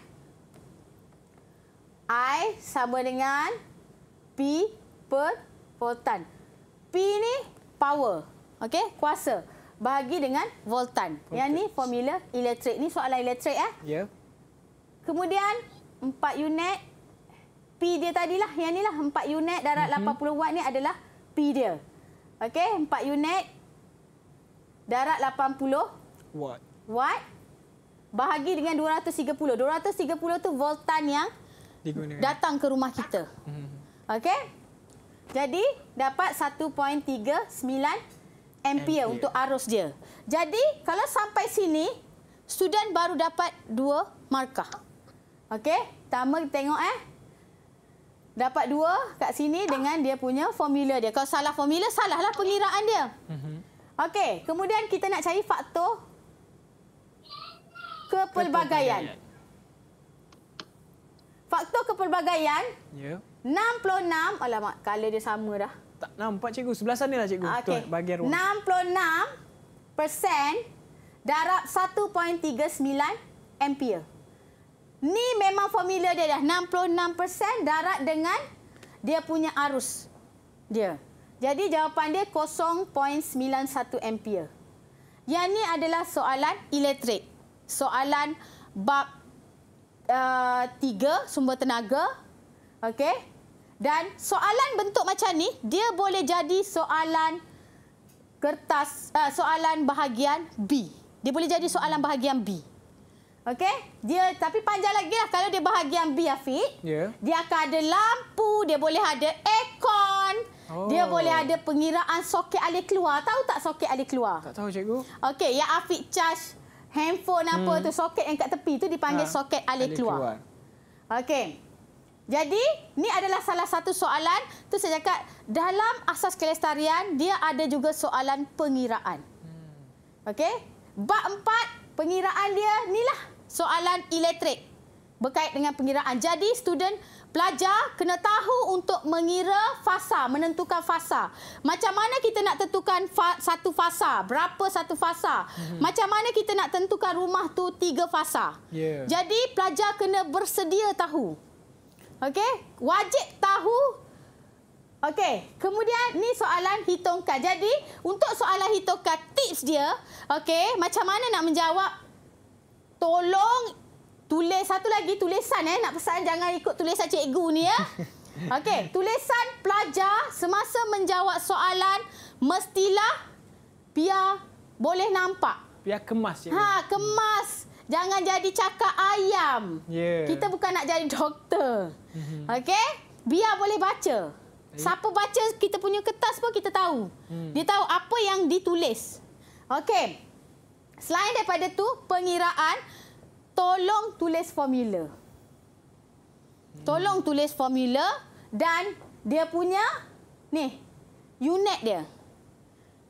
I sama dengan P per voltan. P ni power. Okey, kuasa bahagi dengan voltan. Okay. Yang ni formula elektrik. Ni soalan elektrik eh. Ya. Yeah. Kemudian 4 unit P dia tadi lah, Yang lah 4 unit darat mm -hmm. 80 watt ni adalah P dia. Okey, 4 unit darat 80 watt. Watt bahagi dengan 230. 230 tu voltan yang digunakan datang ke rumah kita. Mhm. Okey. Jadi dapat 1.39 ampere, ampere untuk arus dia. Jadi kalau sampai sini student baru dapat dua markah. Okey, pertama tengok eh dapat dua kat sini dengan dia punya formula dia. Kalau salah formula, salahlah pengiraan dia. Mhm. Okey, kemudian kita nak cari faktor kepelbagaian. Faktor kepelbagaian, ya. 66, alamak, colour dia sama dah. Tak nampak, cikgu. Sebelah sana lah, cikgu. Okay. Ah, Tuan, bagian ruang. 66% darab 1.39 ampere. Ni memang formula dia dah. 66% darat dengan dia punya arus. Dia. Jadi jawapan dia 0.91 ampere. Yang ni adalah soalan elektrik. Soalan bab eh, tiga uh, sumber tenaga. Okey. Dan soalan bentuk macam ni, dia boleh jadi soalan kertas, uh, soalan bahagian B. Dia boleh jadi soalan bahagian B. Okey? Dia tapi panjang lagi lah kalau dia bahagian B Afiq. Yeah. Dia akan ada lampu, dia boleh ada aircon. Oh. Dia boleh ada pengiraan soket alih keluar. Tahu tak soket alih keluar? Tak tahu cikgu. Okey, yang Afiq charge handphone apa hmm. tu soket yang kat tepi tu dipanggil ha. soket alih, alih keluar. keluar. Okey. Jadi, ni adalah salah satu soalan tu saya cakap dalam asas kelestarian dia ada juga soalan pengiraan. Hmm. Okey? Bab empat, pengiraan dia ni lah soalan elektrik berkait dengan pengiraan. Jadi student pelajar kena tahu untuk mengira fasa, menentukan fasa. Macam mana kita nak tentukan fa satu fasa, berapa satu fasa? Mhm. Macam mana kita nak tentukan rumah tu tiga fasa? Yeah. Jadi pelajar kena bersedia tahu. Okey, wajib tahu. Okey, kemudian ni soalan hitungkan. Jadi untuk soalan hitungkan tips dia, okey, macam mana nak menjawab tolong tulis satu lagi tulisan eh nak pesan jangan ikut tulisan cikgu ni ya. Okey, tulisan pelajar semasa menjawab soalan mestilah biar boleh nampak. Biar kemas ya. Ha, kemas. Jangan jadi cakap ayam. Yeah. Kita bukan nak jadi doktor. Mhm. Okey? Biar boleh baca. Siapa baca kita punya kertas pun kita tahu. Hmm. Dia tahu apa yang ditulis. Okey. Selain daripada tu, pengiraan tolong tulis formula. Tolong tulis formula dan dia punya ni unit dia.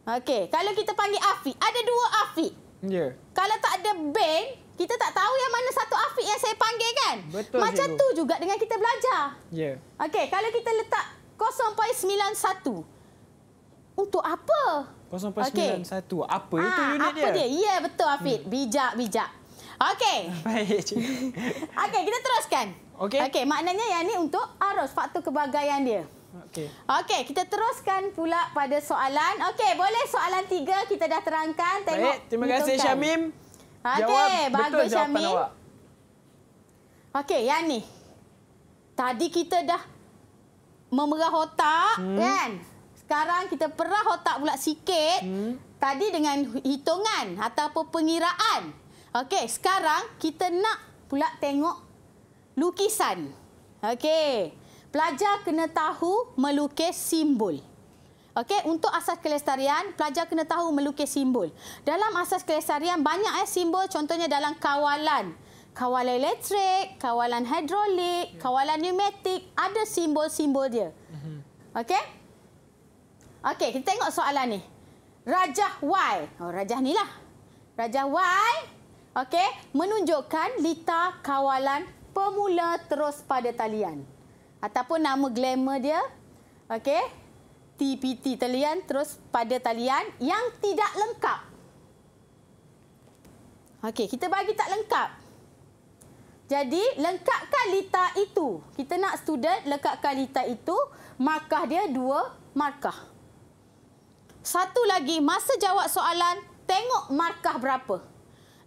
Okey, kalau kita panggil afik, ada dua afik. Ya. Yeah. Kalau tak ada band, kita tak tahu yang mana satu afik yang saya panggil kan? Betul Macam cikgu. tu juga dengan kita belajar. Ya. Yeah. Okey, kalau kita letak 0.91 untuk apa? 0491. Apa okay. Ah, apa ha, itu unit apa dia? Apa Ya yeah, betul Afid. Hmm. Bijak bijak. Okey. Baik cik. Okey, kita teruskan. Okey. Okey, maknanya yang ni untuk arus faktor kebahagiaan dia. Okey. Okey, kita teruskan pula pada soalan. Okey, boleh soalan tiga kita dah terangkan. Tengok. Baik, terima kasih Syamim. Okey, bagus Syamim. Okey, yang ni. Tadi kita dah memerah otak hmm. kan? Sekarang kita perah otak pula sikit. Hmm. Tadi dengan hitungan ataupun pengiraan. Okey, sekarang kita nak pula tengok lukisan. Okey. Pelajar kena tahu melukis simbol. Okey, untuk asas kelestarian, pelajar kena tahu melukis simbol. Dalam asas kelestarian banyak eh simbol contohnya dalam kawalan. Kawalan elektrik, kawalan hidrolik, ya. kawalan pneumatik ada simbol-simbol dia. Mhm. Okey? Okey, kita tengok soalan ni. Rajah Y. Oh, rajah ni lah. Rajah Y. Okey, menunjukkan lita kawalan pemula terus pada talian. Ataupun nama glamour dia. Okey. TPT talian terus pada talian yang tidak lengkap. Okey, kita bagi tak lengkap. Jadi, lengkapkan lita itu. Kita nak student lengkapkan lita itu. Markah dia dua markah. Satu lagi, masa jawab soalan, tengok markah berapa.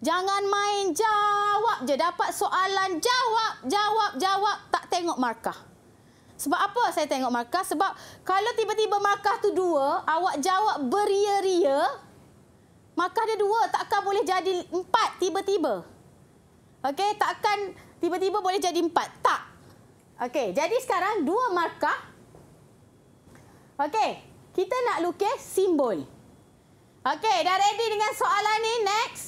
Jangan main jawab je. Dapat soalan, jawab, jawab, jawab. Tak tengok markah. Sebab apa saya tengok markah? Sebab kalau tiba-tiba markah tu dua, awak jawab beria-ria, markah dia dua. Takkan boleh jadi empat tiba-tiba. Okey, takkan tiba-tiba boleh jadi empat. Tak. Okey, jadi sekarang dua markah. Okey, kita nak lukis simbol. Okey, dah ready dengan soalan ni. Next.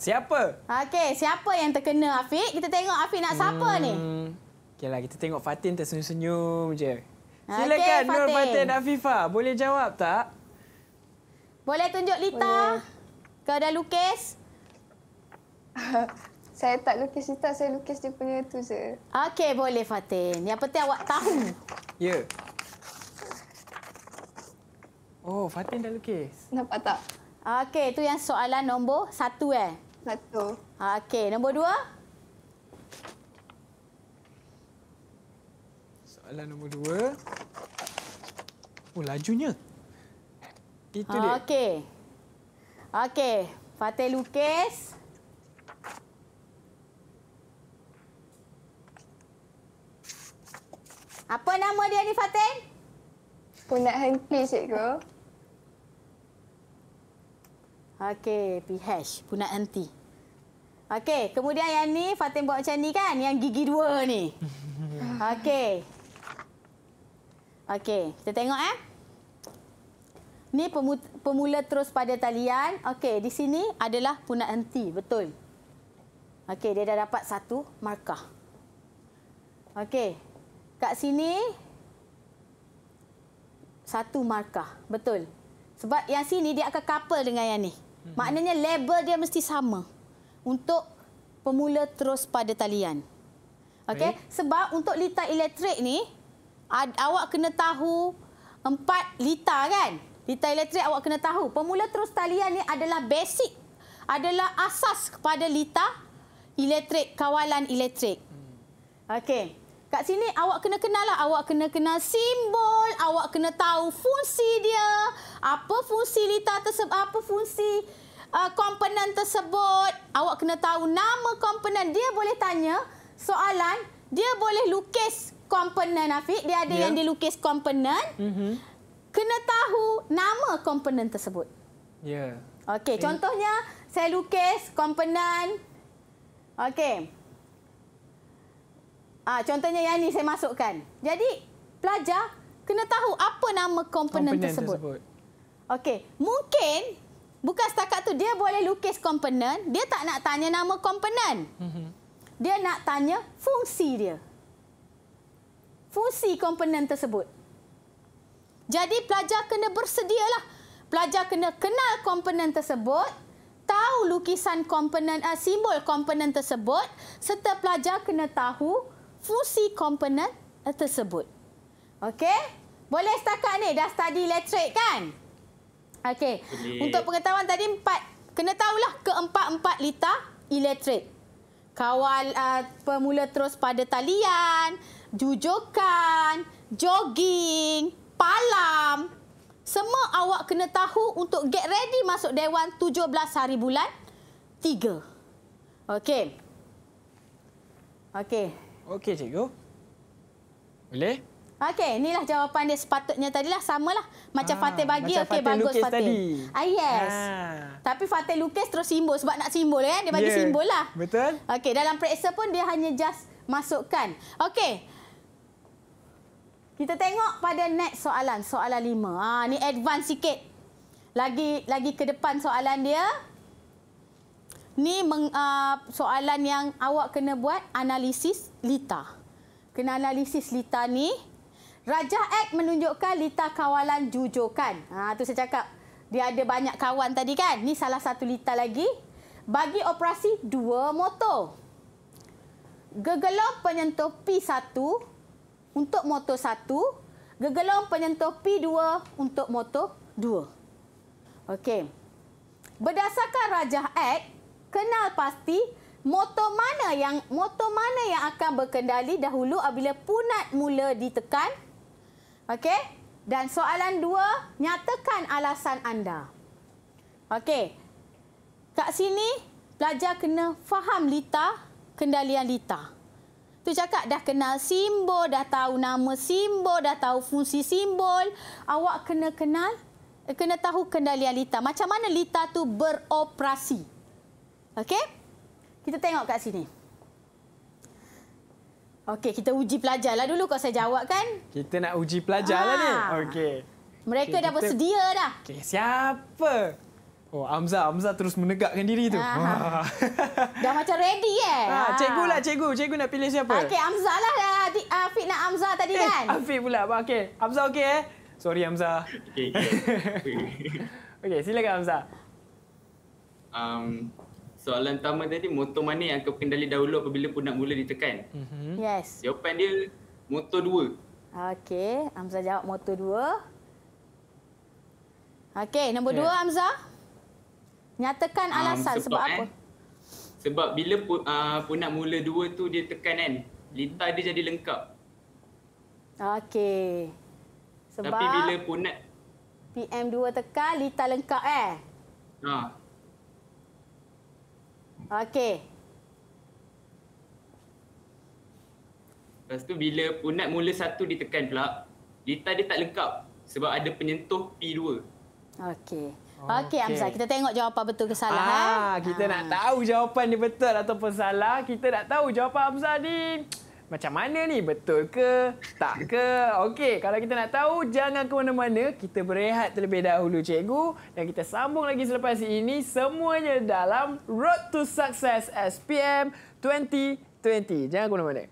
Siapa? Okey, siapa yang terkena Afiq? Kita tengok Afiq nak siapa hmm. ni. Okeylah, kita tengok Fatin tersenyum-senyum je. Silakan okay, Fatin. Nur Fatin Afifa, boleh jawab tak? Boleh tunjuk Lita. Kau dah lukis? saya tak lukis Lita, saya lukis dia punya tu je. Okey, boleh Fatin. Yang penting awak tahu. Ya. Yeah. Oh, Fatin dah lukis. Nampak tak? Okey, tu yang soalan nombor satu. Eh? Satu. Okey, nombor dua. Soalan nombor dua. Oh, lajunya. Itu okay. dia. Okey. Okey, Fatin lukis. Apa nama dia ni, Fatin? Punak henti, cikgu. Okey, PH. Puna anti. Okey, kemudian yang ni Fatim buat macam ni kan? Yang gigi dua ni. Okey. Okey, kita tengok eh. Ni pemula terus pada talian. Okey, di sini adalah punak anti. Betul. Okey, dia dah dapat satu markah. Okey, kat sini satu markah. Betul. Sebab yang sini dia akan couple dengan yang ni. Hmm. Maknanya label dia mesti sama untuk pemula terus pada talian. Okey, sebab untuk litar elektrik ni awak kena tahu empat litar kan? Litar elektrik awak kena tahu. Pemula terus talian ni adalah basic adalah asas kepada litar elektrik, kawalan elektrik. Hmm. Okey. Kat sini awak kena kenal lah. Awak kena kenal simbol. Awak kena tahu fungsi dia. Apa fungsi lita tersebut. Apa fungsi uh, komponen tersebut. Awak kena tahu nama komponen. Dia boleh tanya soalan. Dia boleh lukis komponen, Afiq. Dia ada yeah. yang dilukis komponen. Mm -hmm. Kena tahu nama komponen tersebut. Ya. Yeah. Okey, eh. contohnya saya lukis komponen. Okey. Ah, contohnya yang ini saya masukkan. Jadi pelajar kena tahu apa nama komponen, komponen tersebut. tersebut. Okey, mungkin bukan setakat tu dia boleh lukis komponen, dia tak nak tanya nama komponen. Mhm. Dia nak tanya fungsi dia. Fungsi komponen tersebut. Jadi pelajar kena bersedialah. Pelajar kena kenal komponen tersebut, tahu lukisan komponen uh, simbol komponen tersebut serta pelajar kena tahu fungsi komponen tersebut. Okey? Boleh setakat ni dah study electric kan? Okey. Untuk pengetahuan tadi empat kena tahulah keempat-empat litar electric. Kawal uh, pemula terus pada talian, jujukan, jogging, palam. Semua awak kena tahu untuk get ready masuk dewan 17 hari bulan 3. Okey. Okey. Okey, cikgu. Boleh? Okey, inilah jawapan dia sepatutnya tadi lah sama lah Macam ah, Fatih bagi, okey bagus Fatih. Macam Fatih tadi. Ah, yes. Ah. Tapi Fatih lukis terus simbol. Sebab nak simbol, eh? dia bagi yeah. simbol lah. Betul. Okey, dalam periksa pun dia hanya just masukkan. Okey. Kita tengok pada next soalan. Soalan lima. Ah, ni advance sikit. Lagi lagi ke depan soalan dia ni meng, uh, soalan yang awak kena buat analisis lita. Kena analisis lita ni. Raja Ek menunjukkan lita kawalan jujukan. Ha, tu saya cakap. Dia ada banyak kawan tadi kan. Ni salah satu lita lagi. Bagi operasi dua motor. Gegelong penyentuh P1 untuk motor satu. Gegelong penyentuh P2 untuk motor dua. Okey. Berdasarkan Rajah Act, kenal pasti motor mana yang motor mana yang akan berkendali dahulu apabila punat mula ditekan. Okey? Dan soalan dua, nyatakan alasan anda. Okey. Kat sini, pelajar kena faham lita, kendalian lita. Tu cakap dah kenal simbol, dah tahu nama simbol, dah tahu fungsi simbol. Awak kena kenal, kena tahu kendalian lita. Macam mana lita tu beroperasi. Okey? Kita tengok kat sini. Okey, kita uji pelajarlah dulu kau saya jawab kan? Kita nak uji pelajar lah ni. Ah. Okey. Mereka okay, dah kita... bersedia dah. Okey, siapa? Oh, Amza, Amza terus menegakkan diri tu. Ah. Ah. dah macam ready eh. Ha, cikgu lah, cikgu. Cikgu nak pilih siapa? Okey, Amza lah. Afiq nak Amza tadi eh, kan? Afiq pula. Okey, Amza okey eh? Sorry Amza. Okey. okey, silakan Amza. Um, soalan utama tadi motor mana yang kau kendali dahulu apabila pundak mula ditekan? Mm-hmm. Yes. Jawapan dia motor dua. Okey, Hamzah jawab motor dua. Okey, nombor yeah. dua ya. Hamzah. Nyatakan hmm, alasan um, sebab, sebab eh, apa? Sebab bila uh, pundak mula dua tu dia tekan kan, lintah dia jadi lengkap. Okey. Sebab Tapi bila pundak PM2 tekan, lita lengkap eh? Ha, Okey. Lepas tu bila punat mula satu ditekan pula, litar dia tak lengkap sebab ada penyentuh P2. Okey. Okey, Amzah. Kita tengok jawapan betul ke salah. Ah, eh? kita ha. nak ah. tahu jawapan dia betul ataupun salah. Kita nak tahu jawapan Amzah ni macam mana ni betul ke tak ke okey kalau kita nak tahu jangan ke mana-mana kita berehat terlebih dahulu cikgu dan kita sambung lagi selepas ini semuanya dalam road to success SPM 2020 jangan ke mana-mana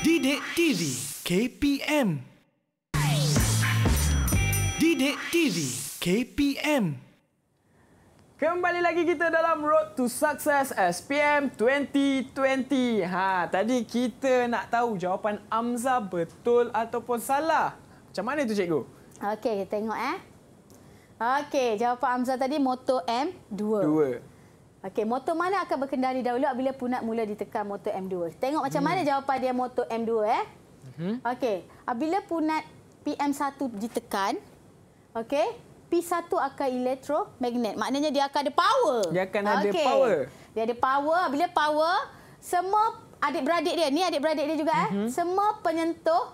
Didik TV KPM Didik TV KPM Kembali lagi kita dalam Road to Success SPM 2020. Ha, tadi kita nak tahu jawapan Amza betul ataupun salah. Macam mana tu cikgu? Okey, tengok eh. Okey, jawapan Amza tadi motor M2. Dua. Okey, motor mana akan berkendali dahulu apabila punat mula ditekan motor M2? Tengok macam hmm. mana jawapan dia motor M2 eh. Hmm. Okey, apabila punat PM1 ditekan, okey? P1 akan elektromagnet. Maknanya dia akan ada power. Dia akan okay. ada power. Dia ada power. Bila power, semua adik-beradik dia, ni adik-beradik dia juga, mm -hmm. eh. Mhm. semua penyentuh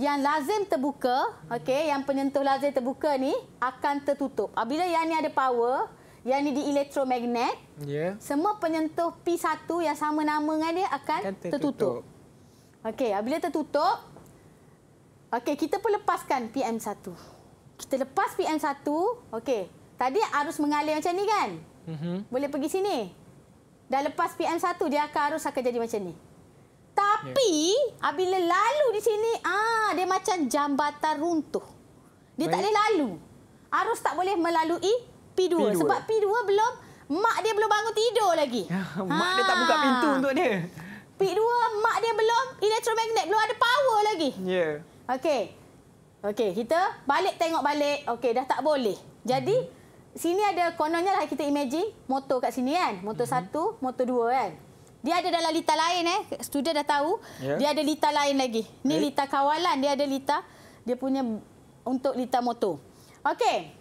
yang lazim terbuka, okay, yang penyentuh lazim terbuka ni akan tertutup. Bila yang ni ada power, yang ni di elektromagnet, yeah. semua penyentuh P1 yang sama nama dengan dia akan tertutup. tertutup. Okey, bila tertutup, okay, kita pun lepaskan PM1 kita lepas PM1, okey. Tadi arus mengalir macam ni kan? Mm-hmm. Boleh pergi sini. Dah lepas PM1 dia akan arus akan jadi macam ni. Tapi yeah. bila lalu di sini, ah dia macam jambatan runtuh. Dia Baik. tak boleh lalu. Arus tak boleh melalui P2, P2. sebab P2 belum mak dia belum bangun tidur lagi. mak ha. dia tak buka pintu ah. untuk dia. P2 mak dia belum electromagnet belum ada power lagi. Ya. Yeah. Okey. Okey, kita balik tengok balik. Okey, dah tak boleh. Jadi hmm. sini ada kononnya lah kita imagine motor kat sini kan. Motor hmm. satu, motor dua kan. Dia ada dalam lita lain eh. Student dah tahu. Yeah. Dia ada lita lain lagi. Ni hey. lita kawalan, dia ada lita dia punya untuk lita motor. Okey.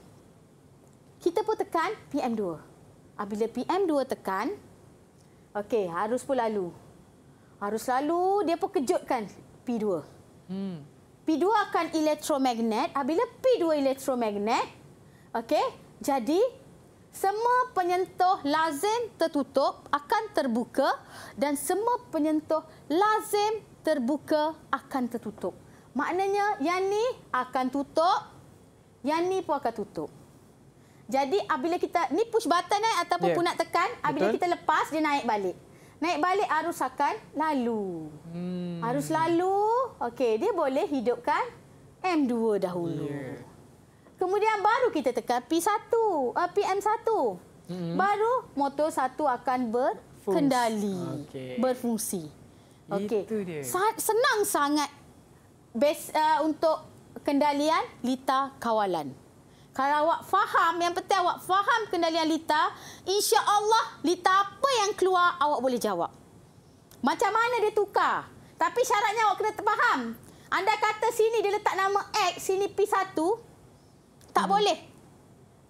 Kita pun tekan PM2. Apabila PM2 tekan, okey, harus pun lalu. Harus lalu, dia pun kejutkan P2. Hmm akan elektromagnet. Apabila ah, P2 elektromagnet, okay. jadi semua penyentuh lazim tertutup akan terbuka dan semua penyentuh lazim terbuka akan tertutup. Maknanya yang ni akan tutup, yang ni pun akan tutup. Jadi apabila kita ni push button eh ataupun yeah. pun nak tekan, apabila kita lepas dia naik balik naik balik arus akan lalu. Hmm. Arus lalu, okey, dia boleh hidupkan M2 dahulu. Yeah. Kemudian baru kita tekan P1, uh, PM1. Hmm. Baru motor satu akan berkendali, okay. berfungsi. Okey. Sa senang sangat base, uh, untuk kendalian lita kawalan. Kalau awak faham, yang penting awak faham kendalian Lita, insya Allah Lita apa yang keluar awak boleh jawab. Macam mana dia tukar? Tapi syaratnya awak kena faham. Anda kata sini dia letak nama X, sini P1, tak hmm. boleh.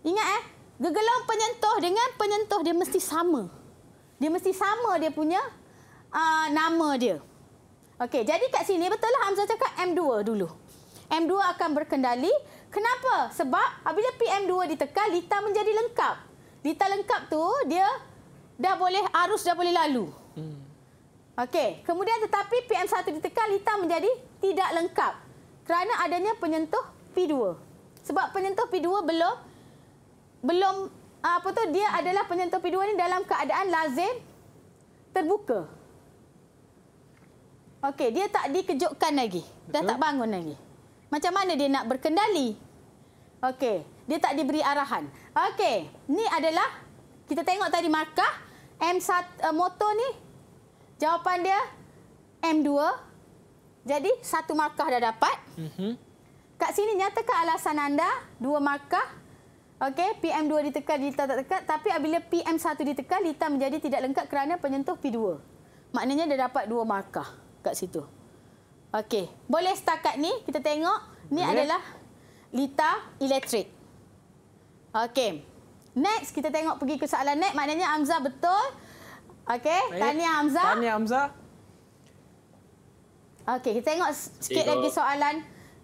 Ingat eh, gegelong penyentuh dengan penyentuh dia mesti sama. Dia mesti sama dia punya uh, nama dia. Okay, jadi kat sini betul lah Hamzah cakap M2 dulu. M2 akan berkendali Kenapa? Sebab apabila PM2 ditekan, lita menjadi lengkap. Lita lengkap tu dia dah boleh arus dah boleh lalu. Hmm. Okey, kemudian tetapi PM1 ditekan, lita menjadi tidak lengkap. Kerana adanya penyentuh P2. Sebab penyentuh P2 belum belum apa tu dia adalah penyentuh P2 ini dalam keadaan lazim terbuka. Okey, dia tak dikejutkan lagi. Betul. Dah tak bangun lagi macam mana dia nak berkendali? Okey, dia tak diberi arahan. Okey, ni adalah kita tengok tadi markah M1 uh, eh, motor ni. Jawapan dia M2. Jadi satu markah dah dapat. Mm -hmm. Kat sini nyatakan alasan anda dua markah. Okey, PM2 ditekan Lita tak tekan tapi apabila PM1 ditekan Lita menjadi tidak lengkap kerana penyentuh P2. Maknanya dia dapat dua markah kat situ. Okey, boleh setakat ni kita tengok. Ni boleh. adalah lita elektrik. Okey. Next kita tengok pergi ke soalan next. Maknanya Amza betul. Okey, tanya Amza. Tanya Amza. Okey, kita tengok sikit Tidak. lagi soalan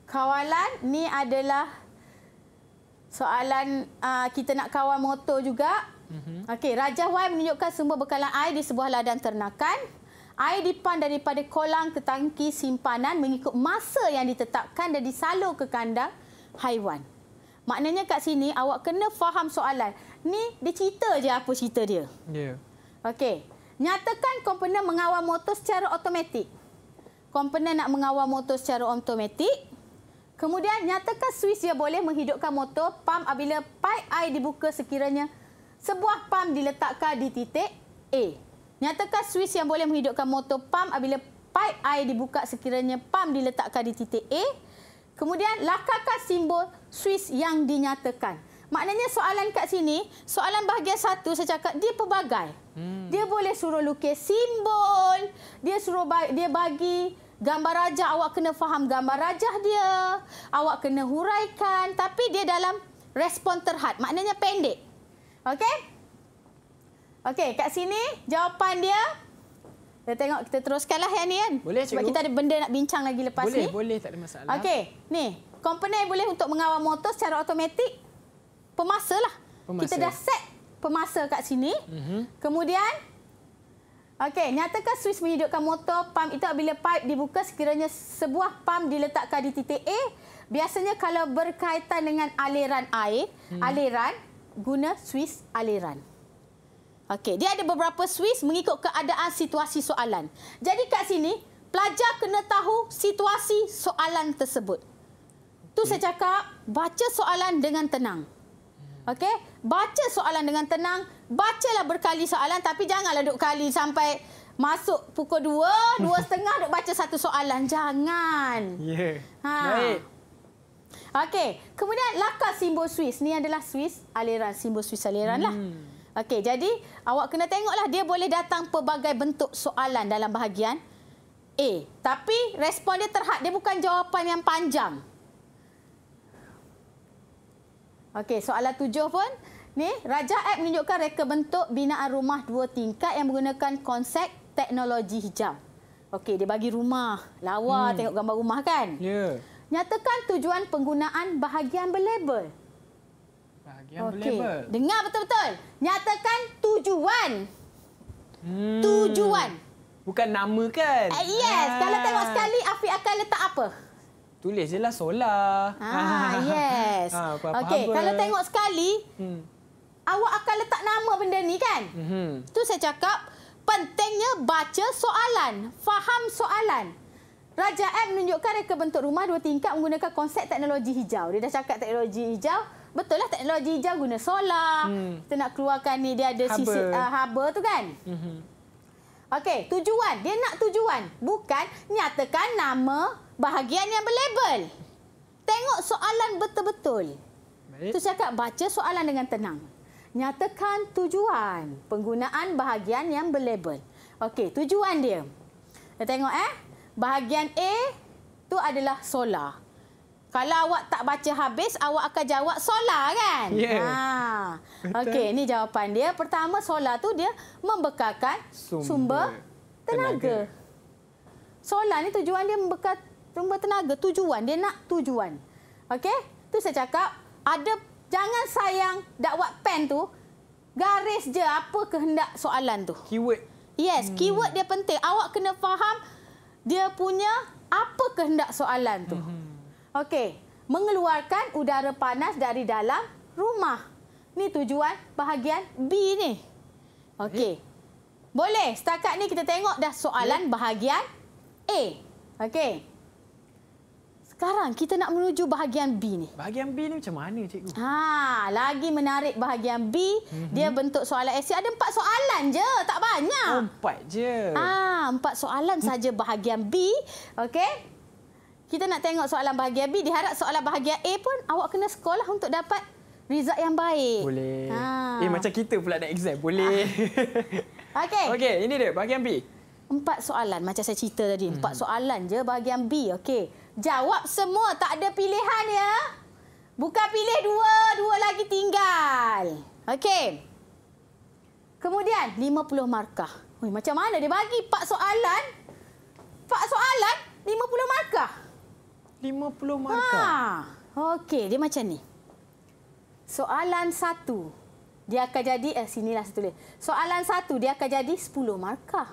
kawalan. Ni adalah soalan uh, kita nak kawal motor juga. Mm -hmm. Okey, Rajah Y menunjukkan sumber bekalan air di sebuah ladang ternakan air dipan daripada kolam ke tangki simpanan mengikut masa yang ditetapkan dan disalur ke kandang haiwan. Maknanya kat sini awak kena faham soalan. Ni dia cerita je apa cerita dia. Ya. Yeah. Okey. Nyatakan komponen mengawal motor secara automatik. Komponen nak mengawal motor secara automatik. Kemudian nyatakan switch dia boleh menghidupkan motor pam apabila pipe air dibuka sekiranya sebuah pam diletakkan di titik A. Nyatakan Swiss yang boleh menghidupkan motor pam apabila pipe air dibuka sekiranya pam diletakkan di titik A. Kemudian lakarkan simbol Swiss yang dinyatakan. Maknanya soalan kat sini, soalan bahagian satu saya cakap dia pelbagai. Hmm. Dia boleh suruh lukis simbol, dia suruh dia bagi gambar raja awak kena faham gambar raja dia. Awak kena huraikan tapi dia dalam respon terhad. Maknanya pendek. Okey? Okey, kat sini jawapan dia. Kita tengok, kita teruskanlah yang ni kan. Boleh, Sebab cikgu. kita ada benda nak bincang lagi lepas boleh, ni. Boleh, boleh. Tak ada masalah. Okey, ni. Komponen boleh untuk mengawal motor secara automatik. Pemasalah. Pemasa. Kita dah set pemasa kat sini. Uh mhm. -huh. Kemudian, okey, nyatakan switch menghidupkan motor Pam itu apabila pipe dibuka sekiranya sebuah pam diletakkan di titik A. Biasanya kalau berkaitan dengan aliran air, hmm. aliran guna Swiss aliran. Okey, dia ada beberapa Swiss mengikut keadaan situasi soalan. Jadi kat sini, pelajar kena tahu situasi soalan tersebut. Tu saya cakap, baca soalan dengan tenang. Okey, baca soalan dengan tenang, bacalah berkali soalan tapi janganlah duk kali sampai masuk pukul 2, 2.30 duk baca satu soalan. Jangan. Ya. Yeah. Ha. Baik. Okey, kemudian lakar simbol Swiss. Ni adalah Swiss aliran, simbol Swiss aliran lah. Hmm. Okey, jadi awak kena tengoklah dia boleh datang pelbagai bentuk soalan dalam bahagian A. Tapi respon dia terhad, dia bukan jawapan yang panjang. Okey, soalan tujuh pun. Ni, Raja App menunjukkan reka bentuk binaan rumah dua tingkat yang menggunakan konsep teknologi hijau. Okey, dia bagi rumah. Lawa hmm. tengok gambar rumah kan? Ya. Yeah. Nyatakan tujuan penggunaan bahagian berlabel. Yang okay. label. Dengar betul-betul. Nyatakan tujuan. Hmm. Tujuan. Bukan nama kan? Uh, yes. Ah. Kalau tengok sekali, Afiq akan letak apa? Tulis je lah solar. Ah, yes. Ah, apa -apa okay. Kalau tengok sekali, hmm. awak akan letak nama benda ni kan? Hmm. Tu saya cakap, pentingnya baca soalan. Faham soalan. Raja M menunjukkan reka bentuk rumah dua tingkat menggunakan konsep teknologi hijau. Dia dah cakap teknologi hijau. Hmm betul lah teknologi hijau guna solar. Hmm. Kita nak keluarkan ni dia ada sisi haba ah, tu kan. Mm -hmm. Okey, tujuan. Dia nak tujuan. Bukan nyatakan nama bahagian yang berlabel. Tengok soalan betul-betul. Tu saya cakap baca soalan dengan tenang. Nyatakan tujuan penggunaan bahagian yang berlabel. Okey, tujuan dia. Kita tengok eh. Bahagian A tu adalah solar. Kalau awak tak baca habis, awak akan jawab solar kan? Ya. Ha. Yeah. Okey, ini jawapan dia. Pertama, solar tu dia membekalkan sumber, sumber tenaga. tenaga. Solar ni tujuan dia membekal sumber tenaga. Tujuan, dia nak tujuan. Okey, tu saya cakap. Ada, jangan sayang dakwat pen tu. Garis je apa kehendak soalan tu. Keyword. Yes, hmm. keyword dia penting. Awak kena faham dia punya apa kehendak soalan tu. Hmm. Okey, mengeluarkan udara panas dari dalam rumah. Ni tujuan bahagian B ni. Okey. Boleh, setakat ni kita tengok dah soalan ya. bahagian A. Okey. Sekarang kita nak menuju bahagian B ni. Bahagian B ni macam mana cikgu? Ha, lagi menarik bahagian B. Mm -hmm. Dia bentuk soalan esei ada empat soalan je, tak banyak. Oh, empat je. Ha, empat soalan saja bahagian B. Okey. Kita nak tengok soalan bahagian B. Diharap soalan bahagian A pun awak kena sekolah untuk dapat result yang baik. Boleh. Ha. Eh, macam kita pula nak exam. Boleh. Ha. Okey. Okey, ini dia bahagian B. Empat soalan macam saya cerita tadi. Hmm. Empat soalan je bahagian B. Okey. Jawab semua. Tak ada pilihan ya. Buka pilih dua. Dua lagi tinggal. Okey. Kemudian, 50 markah. Ui, macam mana dia bagi empat soalan? Empat soalan, 50 markah. 50 ha. markah. Ha. Okey, dia macam ni. Soalan satu, dia akan jadi... Eh, sinilah satu dia. Soalan satu, dia akan jadi 10 markah.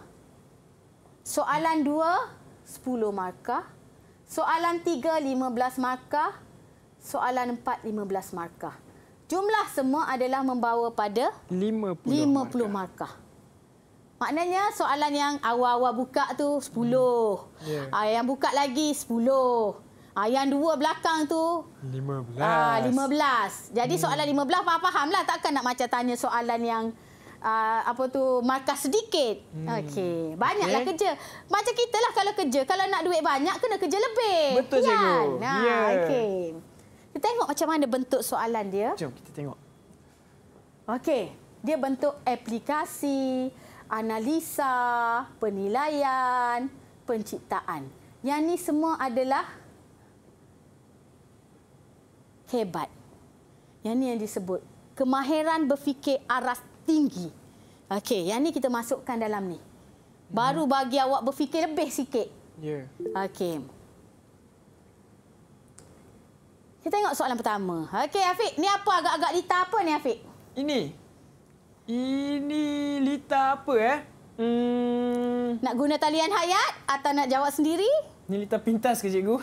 Soalan dua, 10 markah. Soalan tiga, 15 markah. Soalan empat, 15 markah. Jumlah semua adalah membawa pada 50 markah. 50 markah. Maknanya soalan yang awal-awal buka tu 10. Hmm. Yeah. Ya. Yang buka lagi 10. Ah, yang dua belakang tu... 15. Ah, 15. Jadi hmm. soalan 15, faham fahamlah. Takkan nak macam tanya soalan yang... Uh, apa tu markah sedikit. Hmm. Okey, banyaklah okay. kerja. Macam kita lah kalau kerja, kalau nak duit banyak kena kerja lebih. Betul cikgu. Kan? Ya. Okey. Kita tengok macam mana bentuk soalan dia. Jom kita tengok. Okey, dia bentuk aplikasi, analisa, penilaian, penciptaan. Yang ni semua adalah hebat. Yang ni yang disebut kemahiran berfikir aras tinggi. Okey, yang ni kita masukkan dalam ni. Baru hmm. bagi awak berfikir lebih sikit. Ya. Yeah. Okey. Kita tengok soalan pertama. Okey, Afiq, ni apa agak-agak lita apa ni Afiq? Ini. Ini lita apa eh? Hmm. Nak guna talian hayat atau nak jawab sendiri? Ini Lita pintas ke cikgu?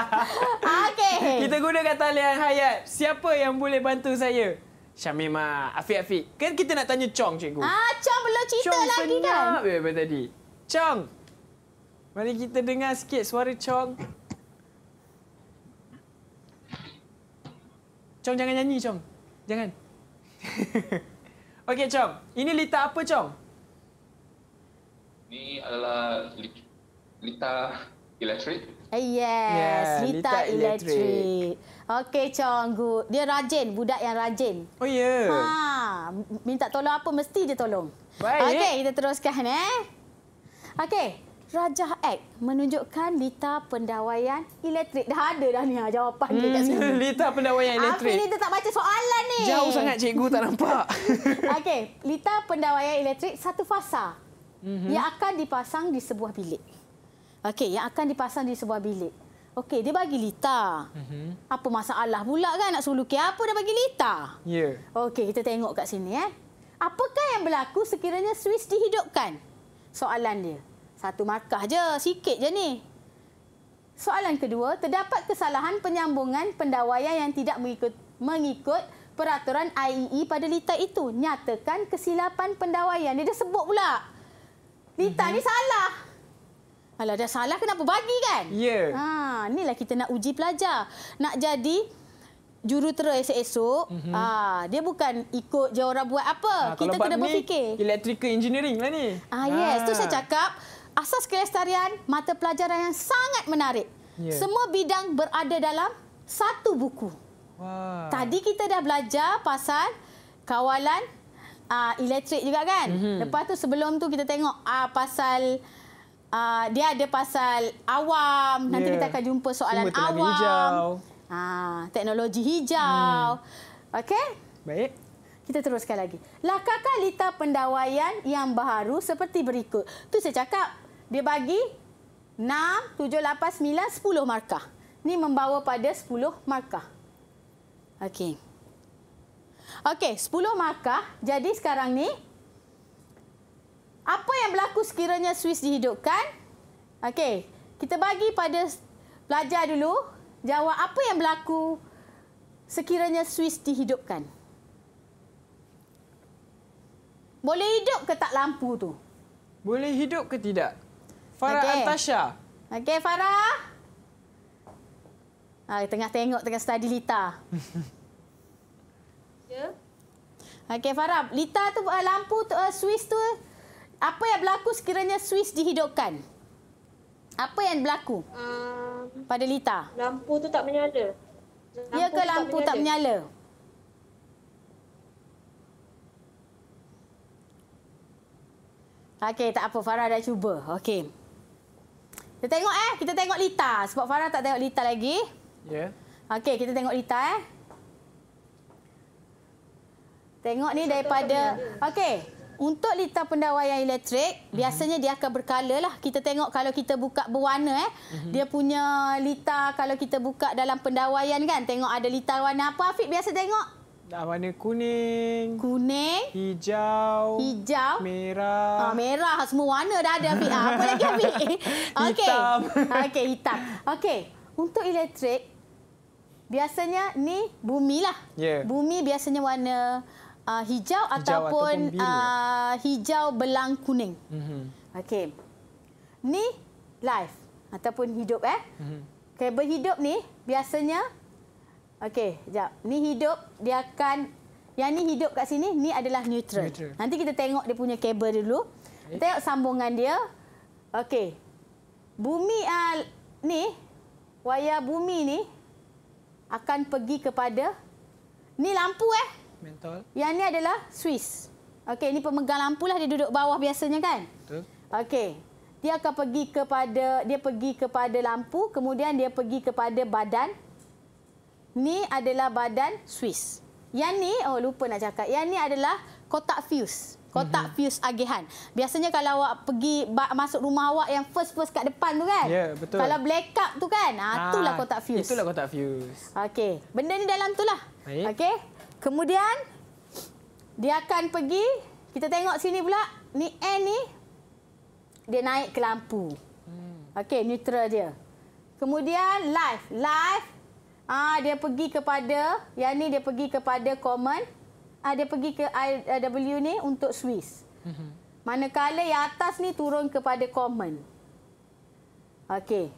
Okey. Kita gunakan talian hayat. Siapa yang boleh bantu saya? Syamimah, Afiq Afiq. Kan kita nak tanya Chong cikgu. Ah, Chong belum cerita Chong lagi kan? Chong penyap daripada tadi. Chong. Mari kita dengar sikit suara Chong. Chong jangan nyanyi Chong. Jangan. Okey Chong, ini lita apa Chong? Ini adalah lita electric. Eh, yes, yeah, Lita, Lita Electric. Okey, Chong Gu. Dia rajin, budak yang rajin. Oh, ya? Yeah. Ha, minta tolong apa, mesti dia tolong. Baik. Okey, kita teruskan. eh. Okey, Raja X menunjukkan Lita Pendawaian Elektrik. Dah ada dah ni ha, jawapan hmm, dia kat hmm, sini. Lita Pendawaian Elektrik. Afi ni tak baca soalan ni. Jauh sangat, cikgu tak nampak. Okey, Lita Pendawaian Elektrik satu fasa. Mm -hmm. Ia akan dipasang di sebuah bilik. Okey, yang akan dipasang di sebuah bilik. Okey, dia bagi lita. Mhm. Apa masalah pula kan nak suruh lukis? Apa dia bagi lita? Ya. Yeah. Okey, kita tengok kat sini eh. Apakah yang berlaku sekiranya Swiss dihidupkan? Soalan dia. Satu markah je, sikit je ni. Soalan kedua, terdapat kesalahan penyambungan pendawaian yang tidak mengikut, mengikut peraturan IEE e pada lita itu. Nyatakan kesilapan pendawaian. Dia, dah sebut pula. Lita mm -hmm. ni salah. Alah, dah salah kenapa? Bagi kan? Ya. Yeah. Ha, inilah kita nak uji pelajar. Nak jadi jurutera esok-esok, mm-hmm. ha, dia bukan ikut je orang buat apa. Ha, kita kena berfikir. Ni, electrical engineering lah ni. Ha, ha. Yes, tu ha. saya cakap. Asas kelestarian mata pelajaran yang sangat menarik. Yeah. Semua bidang berada dalam satu buku. Wow. Tadi kita dah belajar pasal kawalan uh, elektrik juga kan? Mm-hmm. Lepas tu sebelum tu kita tengok uh, pasal uh, dia ada pasal awam. Nanti yeah. kita akan jumpa soalan Semua awam. Hijau. Uh, ah, teknologi hijau. Hmm. Okey? Baik. Kita teruskan lagi. Lakakah lita pendawaian yang baru seperti berikut? Tu saya cakap, dia bagi 6, 7, 8, 9, 10 markah. Ini membawa pada 10 markah. Okey. Okey, 10 markah. Jadi sekarang ni apa yang berlaku sekiranya Swiss dihidupkan? Okey, kita bagi pada pelajar dulu jawab apa yang berlaku sekiranya Swiss dihidupkan. Boleh hidup ke tak lampu tu? Boleh hidup ke tidak? Farah okay. Antasha. Okey, Farah. Ha, tengah tengok tengah study Lita. Ya. Okey, Farah. Lita tu ah, lampu tu, ah, Swiss tu apa yang berlaku sekiranya Swiss dihidupkan? Apa yang berlaku uh, pada Lita? Lampu tu tak menyala. Lampu ya ke tak lampu menyala? tak menyala? Okey, tak apa. Farah dah cuba. Okey. Kita tengok eh. Kita tengok Lita. Sebab Farah tak tengok Lita lagi. Ya. Yeah. Okey, kita tengok Lita eh. Tengok ni daripada... Okey. Untuk lita pendawaian elektrik, mm -hmm. biasanya dia akan berkala lah. Kita tengok kalau kita buka berwarna eh. Mm -hmm. Dia punya lita kalau kita buka dalam pendawaian kan. Tengok ada lita warna apa Afiq biasa tengok? Dah warna kuning. Kuning. Hijau. Hijau. Merah. Ah, merah. Semua warna dah ada Afiq. Ah, apa lagi Afiq? okay. Hitam. Okey, hitam. Okey, untuk elektrik, biasanya ni bumi lah. Yeah. Bumi biasanya warna uh, hijau, hijau ataupun, ataupun uh, hijau belang kuning. Mm-hmm. Okey. Ni life ataupun hidup eh. Mm-hmm. Okey, berhidup ni biasanya okey, jap. Ni hidup dia akan yang ni hidup kat sini ni adalah neutral. neutral. Nanti kita tengok dia punya kabel dulu. Okay. Tengok sambungan dia. Okey. Bumi uh, ni wayar bumi ni akan pergi kepada ni lampu eh mental. Yang ni adalah Swiss. Okey, ini pemegang lampu lah dia duduk bawah biasanya kan? Betul. Okey. Dia akan pergi kepada dia pergi kepada lampu, kemudian dia pergi kepada badan. Ni adalah badan Swiss. Yang ni oh lupa nak cakap. Yang ni adalah kotak fuse. Kotak mhm. fuse agihan. Biasanya kalau awak pergi masuk rumah awak yang first-first kat depan tu kan? Ya, yeah, betul. Kalau black up tu kan? Ha, itulah ah, kotak fuse. Itulah kotak fuse. Okey. Benda ni dalam tu lah. Okey. Kemudian dia akan pergi, kita tengok sini pula, ni N ni dia naik ke lampu. Hmm. Okey, neutral dia. Kemudian live, live ah dia pergi kepada, yang ni dia pergi kepada common. Ah dia pergi ke IW ni untuk Swiss. Hmm. Manakala yang atas ni turun kepada common. Okey.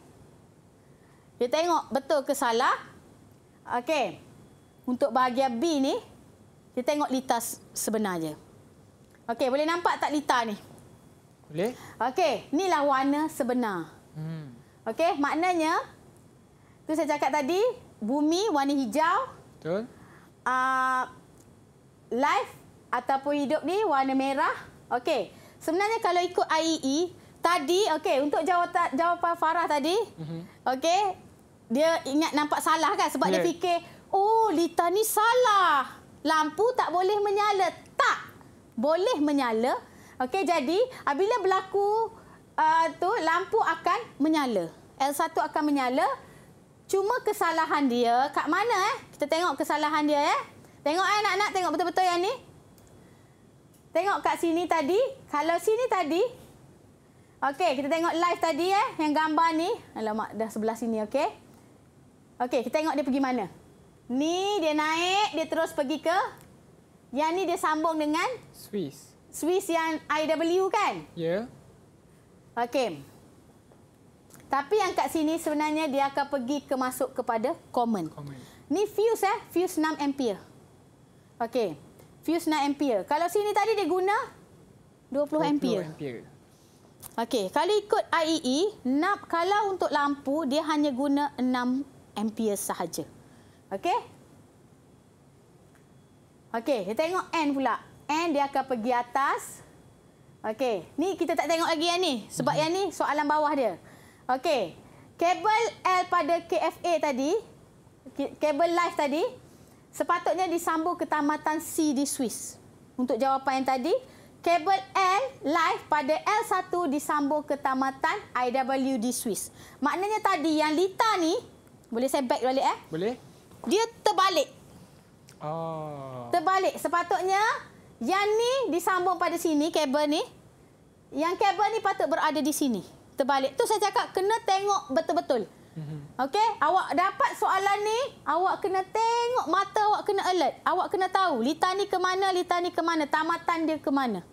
Kita tengok betul ke salah. Okey untuk bahagian B ni kita tengok lita sebenarnya. Okey, boleh nampak tak lita ni? Boleh. Okey, inilah warna sebenar. Hmm. Okey, maknanya tu saya cakap tadi bumi warna hijau. Betul. Uh, life ataupun hidup ni warna merah. Okey. Sebenarnya kalau ikut IEE tadi okey untuk jawapan jawapan Farah tadi. Mm -hmm. Okey. Dia ingat nampak salah kan sebab yeah. dia fikir Oh, Lita ni salah. Lampu tak boleh menyala. Tak. Boleh menyala. Okey, jadi apabila berlaku uh, tu lampu akan menyala. L1 akan menyala. Cuma kesalahan dia kat mana eh? Kita tengok kesalahan dia eh. Tengok eh anak-anak, tengok betul-betul yang ni. Tengok kat sini tadi. Kalau sini tadi Okey, kita tengok live tadi eh yang gambar ni. Alamak, dah sebelah sini okey. Okey, kita tengok dia pergi mana. Ni dia naik, dia terus pergi ke. Yang ni dia sambung dengan? Swiss. Swiss yang IW kan? Ya. Okey. Tapi yang kat sini sebenarnya dia akan pergi ke masuk kepada common. common. Ni fuse eh, fuse 6 ampere. Okey. Fuse 6 ampere. Kalau sini tadi dia guna 20, 20 ampere. ampere. Okey, kalau ikut IEE, e, nap kalau untuk lampu dia hanya guna 6 ampere sahaja. Okey? Okey, kita tengok N pula. N dia akan pergi atas. Okey, ni kita tak tengok lagi yang ni. Sebab hmm. yang ni soalan bawah dia. Okey, kabel L pada KFA tadi, kabel live tadi, sepatutnya disambung ke tamatan C di Swiss. Untuk jawapan yang tadi, kabel L live pada L1 disambung ke tamatan IW di Swiss. Maknanya tadi yang Lita ni, boleh saya back balik eh? Boleh dia terbalik. Oh. Terbalik. Sepatutnya yang ni disambung pada sini, kabel ni. Yang kabel ni patut berada di sini. Terbalik. Tu saya cakap kena tengok betul-betul. Mhm. Okey, awak dapat soalan ni, awak kena tengok mata awak kena alert. Awak kena tahu Lita ni ke mana, litar ni ke mana, tamatan dia ke mana.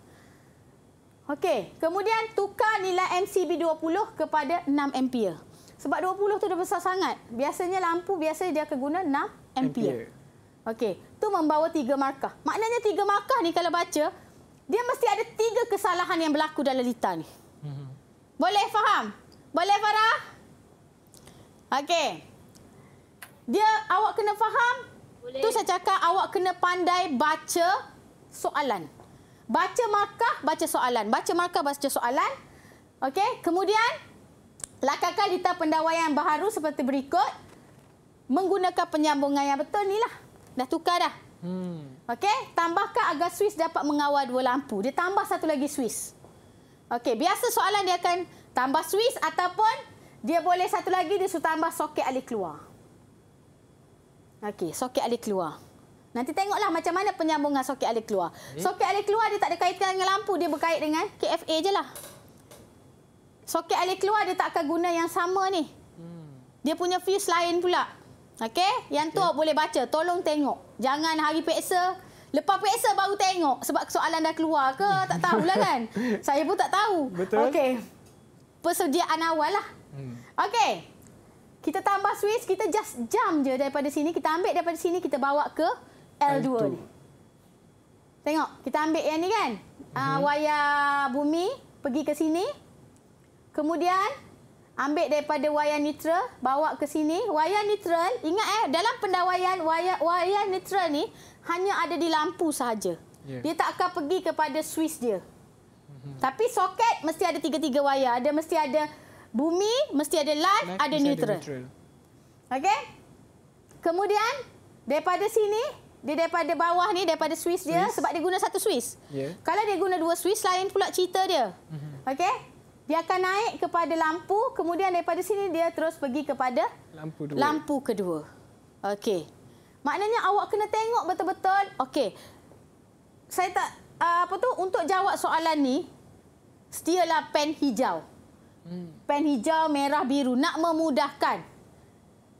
Okey, kemudian tukar nilai MCB 20 kepada 6 ampere. Sebab 20 tu dah besar sangat. Biasanya lampu biasanya dia akan guna 6 ampere. ampere. Okey, tu membawa tiga markah. Maknanya tiga markah ni kalau baca, dia mesti ada tiga kesalahan yang berlaku dalam lita ni. Mhm. Boleh faham? Boleh Farah? Okey. Dia awak kena faham? Boleh. Tu saya cakap awak kena pandai baca soalan. Baca markah, baca soalan. Baca markah, baca soalan. Okey, kemudian Lakarkan lita pendawaian baharu seperti berikut. Menggunakan penyambungan yang betul ni lah. Dah tukar dah. Hmm. Okey, tambahkan agar Swiss dapat mengawal dua lampu. Dia tambah satu lagi Swiss. Okey, biasa soalan dia akan tambah Swiss ataupun dia boleh satu lagi dia suruh tambah soket alih keluar. Okey, soket alih keluar. Nanti tengoklah macam mana penyambungan soket alih keluar. Eh? Soket alih keluar dia tak ada kaitan dengan lampu, dia berkait dengan KFA je lah soket air keluar dia tak akan guna yang sama ni. Dia punya fuse lain pula. Okey, yang tu okay. boleh baca, tolong tengok. Jangan hari peksa, lepas peksa baru tengok sebab soalan dah keluar ke, tak tahu tahulah kan. Saya pun tak tahu. Okey. Persediaan awal lah. Hmm. Okey. Kita tambah Swiss, kita just jam je daripada sini, kita ambil daripada sini, kita bawa ke L2, L2. ni. Tengok, kita ambil yang ni kan. Ah, hmm. Uh, wayar bumi pergi ke sini, Kemudian ambil daripada wayar neutral, bawa ke sini. Wayar neutral, ingat eh dalam pendawaian wayar wayar neutral ni hanya ada di lampu saja Yeah. Dia tak akan pergi kepada switch dia. Mhm. Tapi soket mesti ada tiga-tiga wayar. Ada mesti ada bumi, mesti ada live, ada neutral. neutral. Okey? Kemudian daripada sini, dia daripada bawah ni daripada Swiss dia Swiss. sebab dia guna satu Swiss Yeah. Kalau dia guna dua Swiss lain pula cerita dia. Mhm. Okey? Dia akan naik kepada lampu, kemudian daripada sini dia terus pergi kepada lampu, dua. lampu kedua. Okey. Maknanya awak kena tengok betul-betul. Okey. Saya tak ah, apa tu untuk jawab soalan ni, setialah pen hijau. Hmm. Pen hijau, merah, biru nak memudahkan.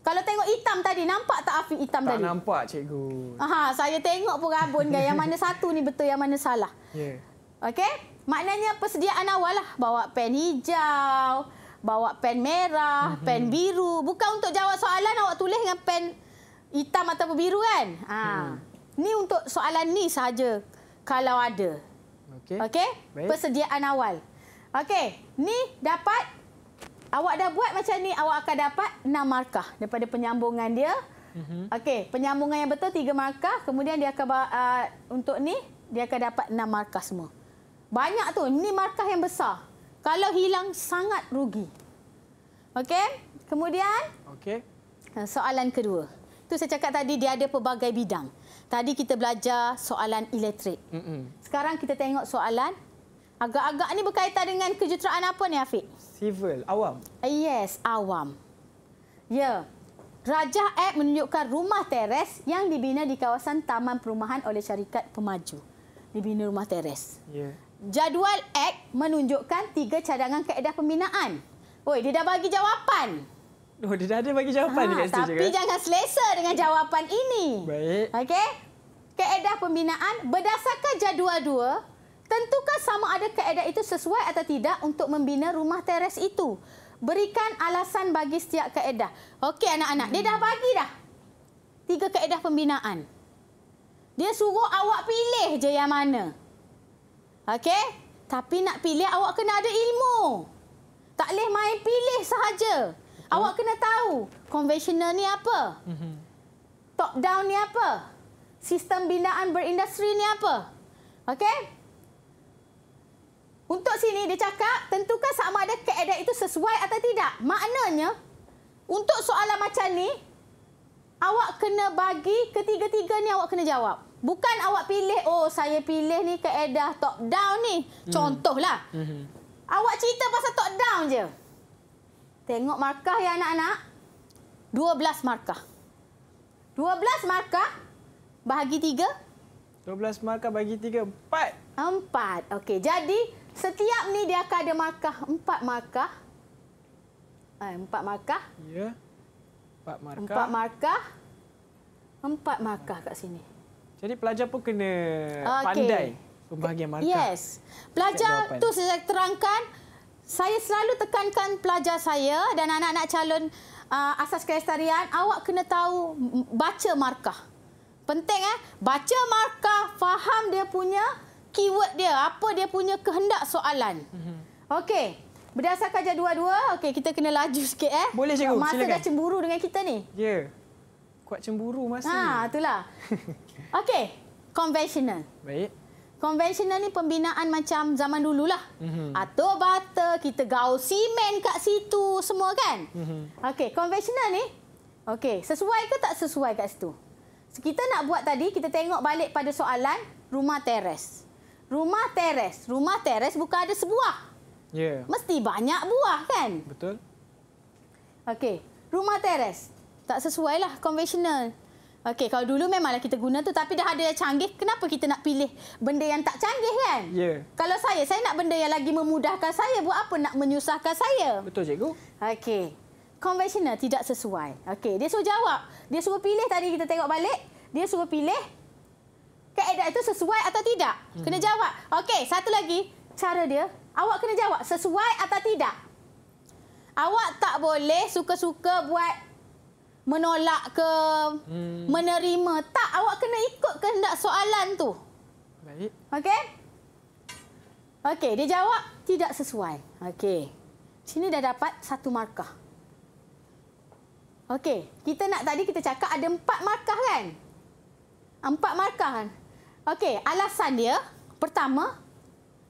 Kalau tengok hitam tadi, nampak tak Afiq hitam tak tadi? Tak nampak, cikgu. Aha, saya tengok pun rabun. Kan, yang mana satu ni betul, yang mana salah. Yeah. Okey? Maknanya persediaan awal lah. Bawa pen hijau, bawa pen merah, mm -hmm. pen biru. Bukan untuk jawab soalan awak tulis dengan pen hitam atau biru kan? Ha. Mm. Ni untuk soalan ni saja kalau ada. Okey. Okay? Persediaan awal. Okey. Ni dapat. Awak dah buat macam ni. Awak akan dapat 6 markah daripada penyambungan dia. Mhm. Okey, penyambungan yang betul 3 markah, kemudian dia akan uh, untuk ni dia akan dapat 6 markah semua. Banyak tu. Ini markah yang besar. Kalau hilang, sangat rugi. Okey? Kemudian? okay? Ha, soalan kedua. Tu saya cakap tadi, dia ada pelbagai bidang. Tadi kita belajar soalan elektrik. Mm -mm. Sekarang kita tengok soalan. Agak-agak ni berkaitan dengan kejuruteraan apa ni, Afiq? Civil. Awam. Yes, awam. Ya. Yeah. Raja Ed menunjukkan rumah teres yang dibina di kawasan taman perumahan oleh syarikat pemaju. Dibina rumah teres. Yeah. Jadual Act menunjukkan tiga cadangan kaedah pembinaan. Oi, dia dah bagi jawapan. Oh, dia dah ada bagi jawapan ha, dekat Tapi juga. Kan? jangan selesa dengan jawapan ini. Baik. Okey. Kaedah pembinaan berdasarkan jadual dua, tentukan sama ada kaedah itu sesuai atau tidak untuk membina rumah teres itu. Berikan alasan bagi setiap kaedah. Okey, anak-anak. Hmm. Dia dah hmm. bagi dah. Tiga kaedah pembinaan. Dia suruh awak pilih je yang mana. Okey? Tapi nak pilih awak kena ada ilmu. Tak boleh main pilih sahaja. Okay. Awak kena tahu konvensional ni apa? Mhm. Top down ni apa? Sistem binaan berindustri ni apa? Okey? Untuk sini dia cakap tentukan sama ada keadaan itu sesuai atau tidak. Maknanya untuk soalan macam ni awak kena bagi ketiga-tiga ni awak kena jawab. Bukan awak pilih, oh saya pilih ni keedah top down ni. Hmm. Contohlah. Mm -hmm. Awak cerita pasal top down je. Tengok markah ya anak-anak. 12 markah. 12 markah bahagi 3. 12 markah bahagi 3, 4. 4. Okey, jadi setiap ni dia akan ada markah. 4 markah. Eh, 4 markah. Ya. 4 markah. 4 markah. 4 markah kat sini. Jadi pelajar pun kena okay. pandai pembahagian markah. Yes. Pelajar tu saya terangkan saya selalu tekankan pelajar saya dan anak-anak calon uh, asas kelestarian awak kena tahu baca markah. Penting eh baca markah, faham dia punya keyword dia, apa dia punya kehendak soalan. Mm -hmm. Okey. Berdasarkan jadual dua, okey kita kena laju sikit eh. Boleh cikgu, Masa silakan. Masa dah cemburu dengan kita ni. Ya. Yeah kuat cemburu masih. Ah, ha, itulah. Okey, conventional. Baik. Konvensional ni pembinaan macam zaman dululah. Mm-hmm. Atau bata, kita gaul simen kat situ semua kan? Mm-hmm. Okey, konvensional ni. Okey, sesuai ke tak sesuai kat situ? So, kita nak buat tadi, kita tengok balik pada soalan rumah teres. Rumah teres. Rumah teres bukan ada sebuah. Yeah. Mesti banyak buah kan? Betul. Okey, rumah teres tak sesuai lah konvensional. Okey, kalau dulu memanglah kita guna tu tapi dah ada yang canggih, kenapa kita nak pilih benda yang tak canggih kan? Ya. Yeah. Kalau saya, saya nak benda yang lagi memudahkan saya, buat apa nak menyusahkan saya? Betul, cikgu. Okey. Konvensional tidak sesuai. Okey, dia suruh jawab. Dia suruh pilih tadi kita tengok balik. Dia suruh pilih keadaan itu sesuai atau tidak. Hmm. Kena jawab. Okey, satu lagi cara dia. Awak kena jawab sesuai atau tidak. Awak tak boleh suka-suka buat menolak ke hmm. menerima tak awak kena ikut kehendak soalan tu baik okey okey dia jawab tidak sesuai okey sini dah dapat satu markah okey kita nak tadi kita cakap ada empat markah kan empat markah kan okey alasan dia pertama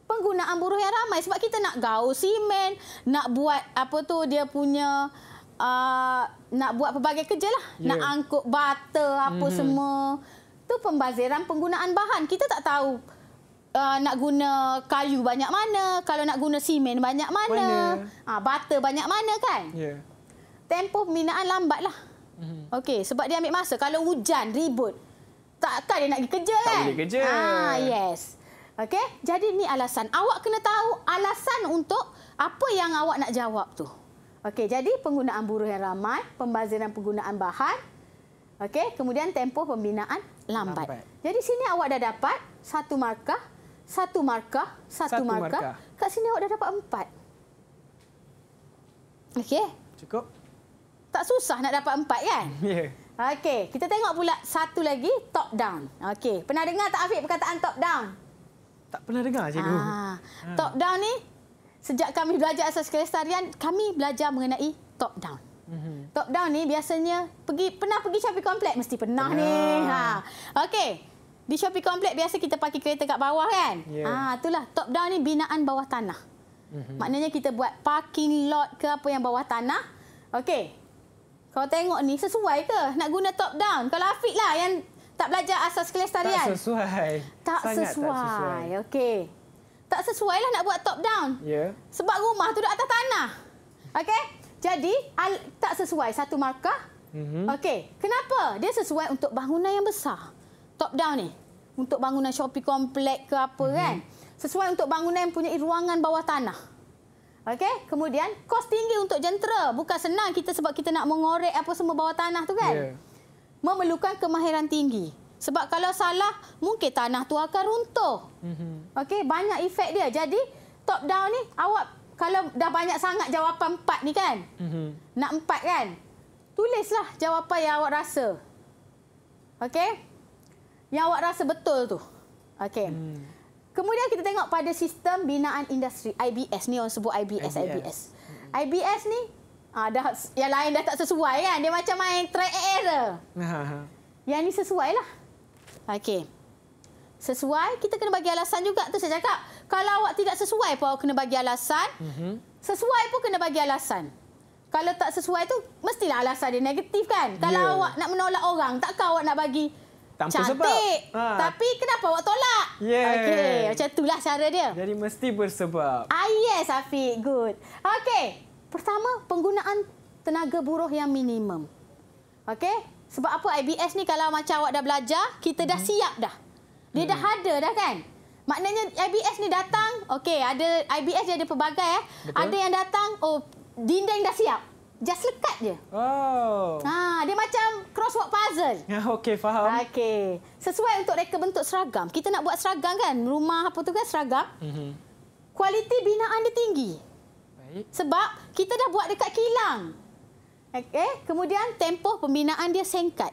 penggunaan buruh yang ramai sebab kita nak gaul simen nak buat apa tu dia punya uh, nak buat pelbagai kerja lah. Yeah. Nak angkut butter, apa mm-hmm. semua. Tu pembaziran penggunaan bahan. Kita tak tahu uh, nak guna kayu banyak mana, kalau nak guna simen banyak mana, mana? Uh, ah, butter banyak mana kan. Yeah. Tempoh pembinaan lambat lah. Mm-hmm. Okay, sebab dia ambil masa. Kalau hujan, ribut, takkan dia nak pergi kerja tak kan? Tak boleh kerja. Ah, yes. Okay, jadi ni alasan. Awak kena tahu alasan untuk apa yang awak nak jawab tu. Okey, jadi penggunaan buruh yang ramai, pembaziran penggunaan bahan, okey, kemudian tempoh pembinaan lambat. lambat. Jadi sini awak dah dapat satu markah, satu markah, satu, satu markah. markah. Kat sini awak dah dapat empat. Okey. Cukup. Tak susah nak dapat empat kan? Ya. Yeah. Okey, kita tengok pula satu lagi top down. Okey, pernah dengar tak Afiq perkataan top down? Tak pernah dengar cikgu. Ah, ha. top down ni sejak kami belajar asas kelestarian, kami belajar mengenai top down. Mhm. Top down ni biasanya pergi pernah pergi Shopee Complex mesti pernah yeah. ni. Ha. Okey. Di Shopee Complex biasa kita pakai kereta kat bawah kan? Ya. Ha itulah top down ni binaan bawah tanah. Mhm. Maknanya kita buat parking lot ke apa yang bawah tanah. Okey. Kau tengok ni sesuai ke nak guna top down? Kalau Afiq lah yang tak belajar asas kelestarian. Tak sesuai. Tak Sangat sesuai. sesuai. Okey tak sesuai lah nak buat top down. Yeah. Sebab rumah tu di atas tanah. Okey? Jadi al, tak sesuai satu markah. mm Okey. Kenapa? Dia sesuai untuk bangunan yang besar. Top down ni. Untuk bangunan shopping complex ke apa mm-hmm. kan? Sesuai untuk bangunan yang punya ruangan bawah tanah. Okey, kemudian kos tinggi untuk jentera. Bukan senang kita sebab kita nak mengorek apa semua bawah tanah tu kan? Yeah. Memerlukan kemahiran tinggi. Sebab kalau salah, mungkin tanah tu akan runtuh. Mhm. Okey, banyak efek dia. Jadi, top down ni, awak kalau dah banyak sangat jawapan empat ni kan? Mhm. Nak empat kan? Tulislah jawapan yang awak rasa. Okey? Yang awak rasa betul tu. Okey. Hmm. Kemudian kita tengok pada sistem binaan industri, IBS. Ni orang sebut IBS, IBS. IBS hmm. ni, ah, dah, yang lain dah tak sesuai kan? Dia macam main track air ha, ha, ha. Yang ni sesuai lah. Okey. Sesuai, kita kena bagi alasan juga tu saya cakap. Kalau awak tidak sesuai pun awak kena bagi alasan. Mhm. Sesuai pun kena bagi alasan. Kalau tak sesuai tu mestilah alasan dia negatif kan? Kalau ya. awak nak menolak orang, takkan awak nak bagi Tanpa cantik. sebab. Ha. Tapi kenapa awak tolak? Yeah. Okey, macam itulah cara dia. Jadi mesti bersebab. Ah, yes, Afiq. Good. Okey. Pertama, penggunaan tenaga buruh yang minimum. Okey, sebab apa IBS ni kalau macam awak dah belajar, kita dah hmm. siap dah. Dia hmm. dah ada dah kan? Maknanya IBS ni datang, okey, ada IBS dia ada pelbagai eh. Betul. Ada yang datang, oh dinding dah siap. Just lekat je. Oh. Ha, dia macam crossword puzzle. Okey, faham. Okey. Sesuai untuk reka bentuk seragam. Kita nak buat seragam kan? Rumah apa tu kan seragam. Mm Kualiti binaan dia tinggi. Baik. Sebab kita dah buat dekat kilang. Okay. Kemudian tempoh pembinaan dia singkat.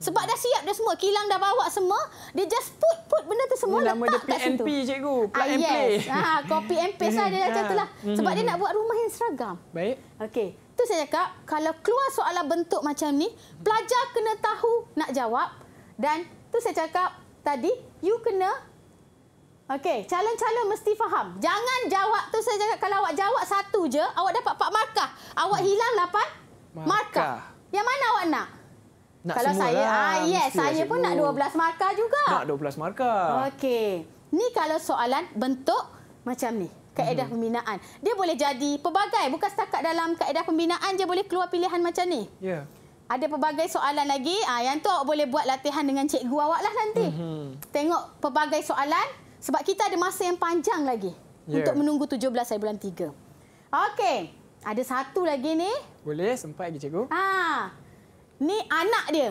Sebab dah siap dah semua. Kilang dah bawa semua. Dia just put put benda tu semua oh, Nama letak kat situ. Nama dia PNP cikgu. Ah, plug ah, and yes. play. Ha, copy and paste lah dia macam itulah. Ah. Sebab dia hmm. nak buat rumah yang seragam. Baik. Okey. tu saya cakap. Kalau keluar soalan bentuk macam ni, pelajar kena tahu nak jawab. Dan tu saya cakap tadi, you kena... Okey, calon-calon mesti faham. Jangan jawab tu saya cakap kalau awak jawab satu je, awak dapat 4 markah. Awak hilang 8, markah. Yang mana awak nak? Nak Kalau saya, lah. Ah, yes, saya semua. pun nak 12 markah juga. Nak 12 markah. Okey. Ni kalau soalan bentuk macam ni. Kaedah hmm. pembinaan. Dia boleh jadi pelbagai. Bukan setakat dalam kaedah pembinaan je boleh keluar pilihan macam ni. Ya. Yeah. Ada pelbagai soalan lagi. Ah, Yang tu awak boleh buat latihan dengan cikgu awak lah nanti. Hmm. Tengok pelbagai soalan. Sebab kita ada masa yang panjang lagi. Yeah. Untuk menunggu 17 hari bulan 3. Okey. Ada satu lagi ni. Boleh, sempat lagi cikgu. Ha. Ni anak dia.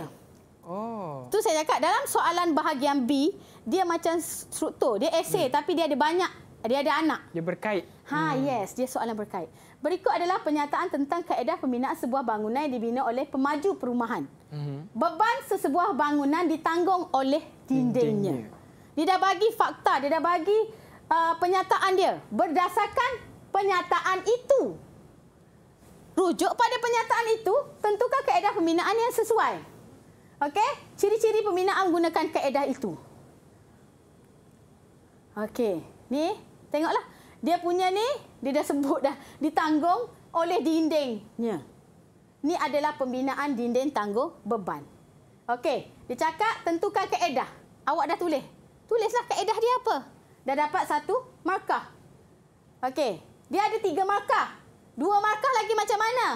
Oh. Tu saya cakap dalam soalan bahagian B, dia macam struktur, dia essay hmm. tapi dia ada banyak, dia ada anak. Dia berkait. Ha, hmm. yes, dia soalan berkait. Berikut adalah pernyataan tentang kaedah pembinaan sebuah bangunan yang dibina oleh pemaju perumahan. Hmm. Beban sesebuah bangunan ditanggung oleh dindingnya. Dia dah bagi fakta, dia dah bagi uh, pernyataan dia berdasarkan pernyataan itu rujuk pada pernyataan itu, tentukan kaedah pembinaan yang sesuai. Okey, ciri-ciri pembinaan gunakan kaedah itu. Okey, ni tengoklah. Dia punya ni, dia dah sebut dah, ditanggung oleh dindingnya. Ni adalah pembinaan dinding tanggung beban. Okey, dia cakap tentukan kaedah. Awak dah tulis. Tulislah kaedah dia apa. Dah dapat satu markah. Okey, dia ada tiga markah. Dua markah lagi macam mana?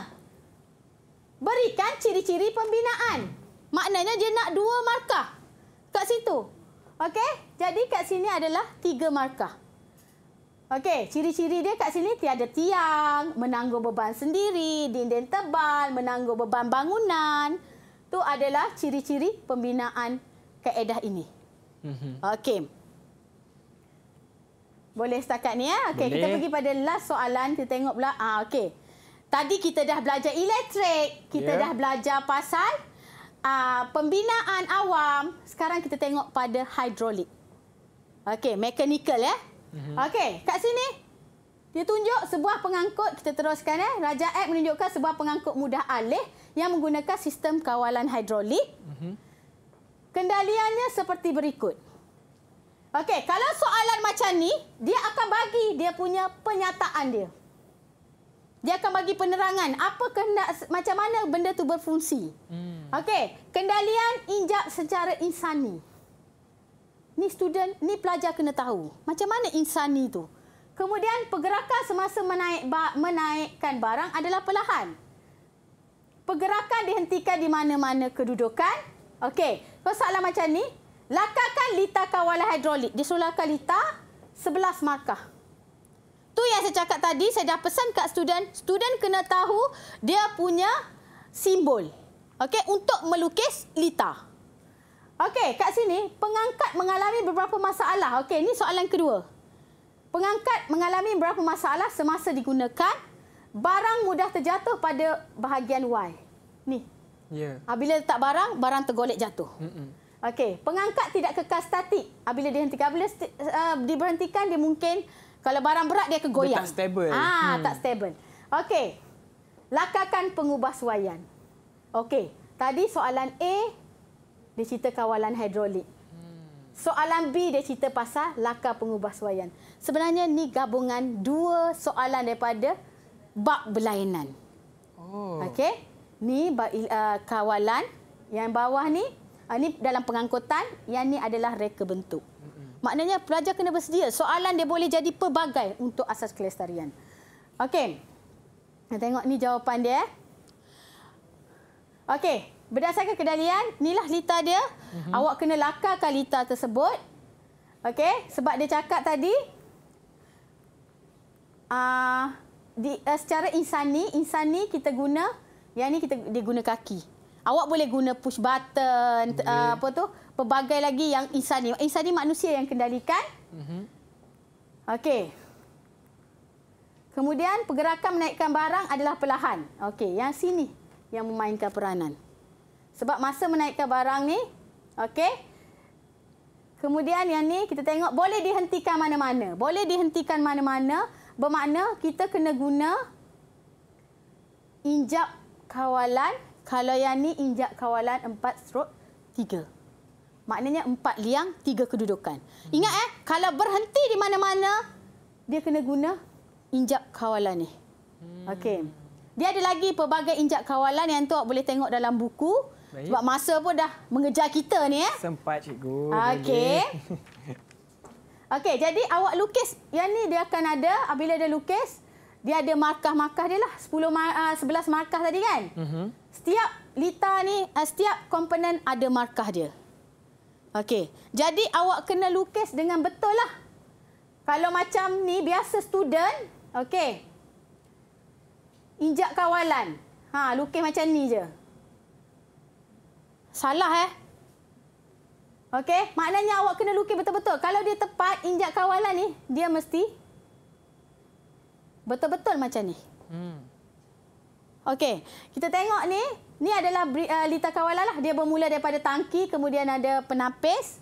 Berikan ciri-ciri pembinaan. Maknanya dia nak dua markah. Kat situ. Okey? Jadi kat sini adalah tiga markah. Okey, ciri-ciri dia kat sini tiada tiang, menanggung beban sendiri, dinding tebal, menanggung beban bangunan. Tu adalah ciri-ciri pembinaan kaedah ini. Mhm. Okey. Boleh setakat ni ya. Okey, kita pergi pada last soalan. Kita tengok pula. Ah, okey. Tadi kita dah belajar elektrik, kita yeah. dah belajar pasal uh, pembinaan awam. Sekarang kita tengok pada hidrolik. Okey, mekanikal ya. Mm -hmm. Okey, kat sini dia tunjuk sebuah pengangkut. Kita teruskan ya. Raja Ek menunjukkan sebuah pengangkut mudah alih yang menggunakan sistem kawalan hidrolik. Mm -hmm. Kendaliannya seperti berikut. Okey, kalau soalan macam ni, dia akan bagi dia punya penyataan dia. Dia akan bagi penerangan apa kena, macam mana benda tu berfungsi. Hmm. Okey, kendalian injak secara insani. Ni student, ni pelajar kena tahu. Macam mana insani tu? Kemudian pergerakan semasa menaik ba menaikkan barang adalah perlahan. Pergerakan dihentikan di mana-mana kedudukan. Okey, soalan macam ni, Lakarkan lita kawalan hidrolik. Dia suruh lakar 11 markah. Tu yang saya cakap tadi, saya dah pesan kat student. Student kena tahu dia punya simbol. Okey, untuk melukis lita. Okey, kat sini pengangkat mengalami beberapa masalah. Okey, ini soalan kedua. Pengangkat mengalami beberapa masalah semasa digunakan barang mudah terjatuh pada bahagian Y. Ni. Ya. Yeah. Ha, bila letak barang, barang tergolek jatuh. Mm -mm. Okey, pengangkat tidak kekal statik. Ah, bila dihentikan, bila uh, diberhentikan dia mungkin kalau barang berat dia kegoyang. Dia tak stabil. Ah, hmm. tak stabil. Okey. Lakakan pengubah suaian. Okey, tadi soalan A dia cerita kawalan hidrolik. Soalan B dia cerita pasal laka pengubah suaian. Sebenarnya ni gabungan dua soalan daripada bab berlainan. Oh. Okey. Ni uh, kawalan yang bawah ni ini ah, dalam pengangkutan, yang ini adalah reka bentuk. Maknanya pelajar kena bersedia. Soalan dia boleh jadi pelbagai untuk asas kelestarian. Okey. Kita tengok ni jawapan dia. Eh? Okey. Berdasarkan kedalian, inilah lita dia. Mm -hmm. Awak kena lakarkan lita tersebut. Okey. Sebab dia cakap tadi, uh, di, uh, secara insani, insani kita guna, yang ini kita, dia guna kaki awak boleh guna push button okay. uh, apa tu pelbagai lagi yang insan ni insan ni manusia yang kendalikan mm-hmm. okey kemudian pergerakan menaikkan barang adalah perlahan okey yang sini yang memainkan peranan sebab masa menaikkan barang ni okey kemudian yang ni kita tengok boleh dihentikan mana-mana boleh dihentikan mana-mana bermakna kita kena guna injap kawalan kalau yang ni injak kawalan 4 stroke 3. Maknanya 4 liang 3 kedudukan. Hmm. Ingat eh, kalau berhenti di mana-mana dia kena guna injak kawalan ni. Hmm. Okey. Dia ada lagi pelbagai injak kawalan yang tu awak boleh tengok dalam buku. Baik. Sebab masa pun dah mengejar kita ni eh. Sempat cikgu. Okey. Okey, jadi awak lukis yang ni dia akan ada bila dia lukis dia ada markah-markah dia lah. 10 uh, 11 markah tadi kan? Uh-huh setiap lita ni uh, setiap komponen ada markah dia. Okey. Jadi awak kena lukis dengan betul lah. Kalau macam ni biasa student, okey. Injak kawalan. Ha, lukis macam ni je. Salah eh? Okey, maknanya awak kena lukis betul-betul. Kalau dia tepat injak kawalan ni, dia mesti betul-betul macam ni. Hmm. Okey, kita tengok ni. Ni adalah eh, lita kawalan lah. Dia bermula daripada tangki, kemudian ada penapis.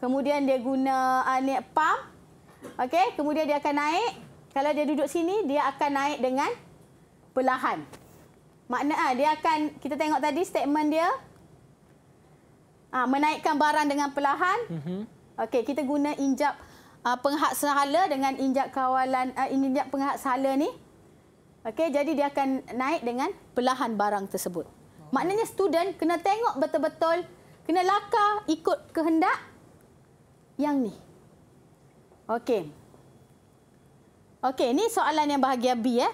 Kemudian dia guna uh, eh, net pump. Okey, kemudian dia akan naik. Kalau dia duduk sini, dia akan naik dengan perlahan. Makna uh, dia akan, kita tengok tadi statement dia. Uh, menaikkan barang dengan perlahan. Mm -hmm. Okey, kita guna injap uh, penghak sehala dengan injap kawalan, uh, injap penghak sehala ni. Okey, jadi dia akan naik dengan perlahan barang tersebut. Maknanya student kena tengok betul-betul, kena lakar ikut kehendak yang ni. Okey. Okey, ni soalan yang bahagian B eh.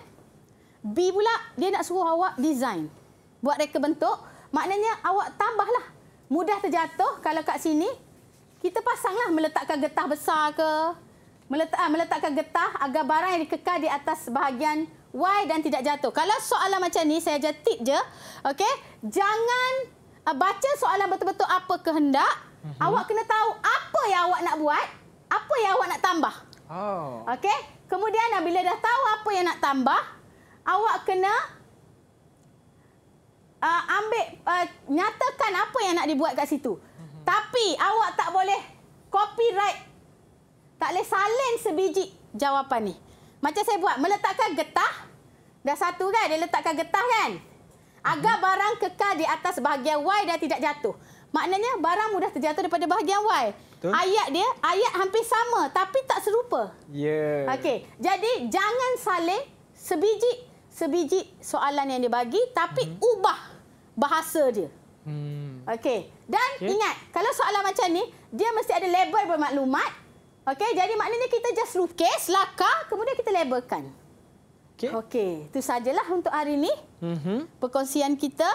B pula dia nak suruh awak design. Buat reka bentuk, maknanya awak tambahlah. Mudah terjatuh kalau kat sini kita pasanglah meletakkan getah besar ke. Meletak, ah, meletakkan getah agar barang yang dikekal di atas bahagian Why dan tidak jatuh. Kalau soalan macam ni, saya ajar tip je. Okay? Jangan uh, baca soalan betul-betul apa kehendak. Uh mhm. -huh. Awak kena tahu apa yang awak nak buat, apa yang awak nak tambah. Oh. Okay? Kemudian, uh, bila dah tahu apa yang nak tambah, awak kena uh, ambil uh, nyatakan apa yang nak dibuat kat situ. Uh mhm. -huh. Tapi, awak tak boleh copyright, tak boleh salin sebiji jawapan ni. Macam saya buat, meletakkan getah. Dah satu kan, dia letakkan getah kan? Agar mhm. barang kekal di atas bahagian Y dan tidak jatuh. Maknanya barang mudah terjatuh daripada bahagian Y. Betul. Ayat dia, ayat hampir sama tapi tak serupa. Yeah. Okey, jadi jangan saling sebiji sebiji soalan yang dia bagi tapi hmm. ubah bahasa dia. Hmm. Okey, dan okay. ingat kalau soalan macam ni, dia mesti ada label bermaklumat. Okey, jadi maknanya kita just lukis lakar kemudian kita labelkan. Okey. Okey, itu sajalah untuk hari ini. Mhm. Mm Perkongsian kita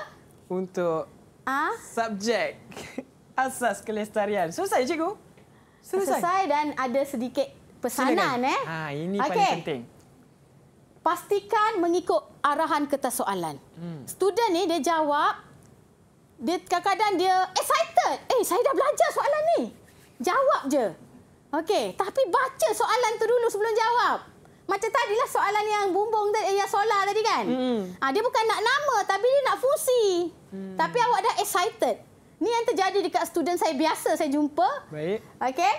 untuk a subjek asas kelestarian. Selesai cikgu. Selesai. Selesai dan ada sedikit pesanan Silakan. eh. Ha, ini okay. paling penting. Pastikan mengikut arahan kertas soalan. Hmm. Student ni dia jawab dia kadang-kadang dia excited. Eh, saya dah belajar soalan ni. Jawab je. Okey, tapi baca soalan tu dulu sebelum jawab. Macam tadilah soalan yang bumbung tadi, eh, yang solar tadi kan. Hmm. Ha, dia bukan nak nama tapi dia nak fungsi. Hmm. Tapi awak dah excited. Ni yang terjadi dekat student saya biasa saya jumpa. Baik. Okey.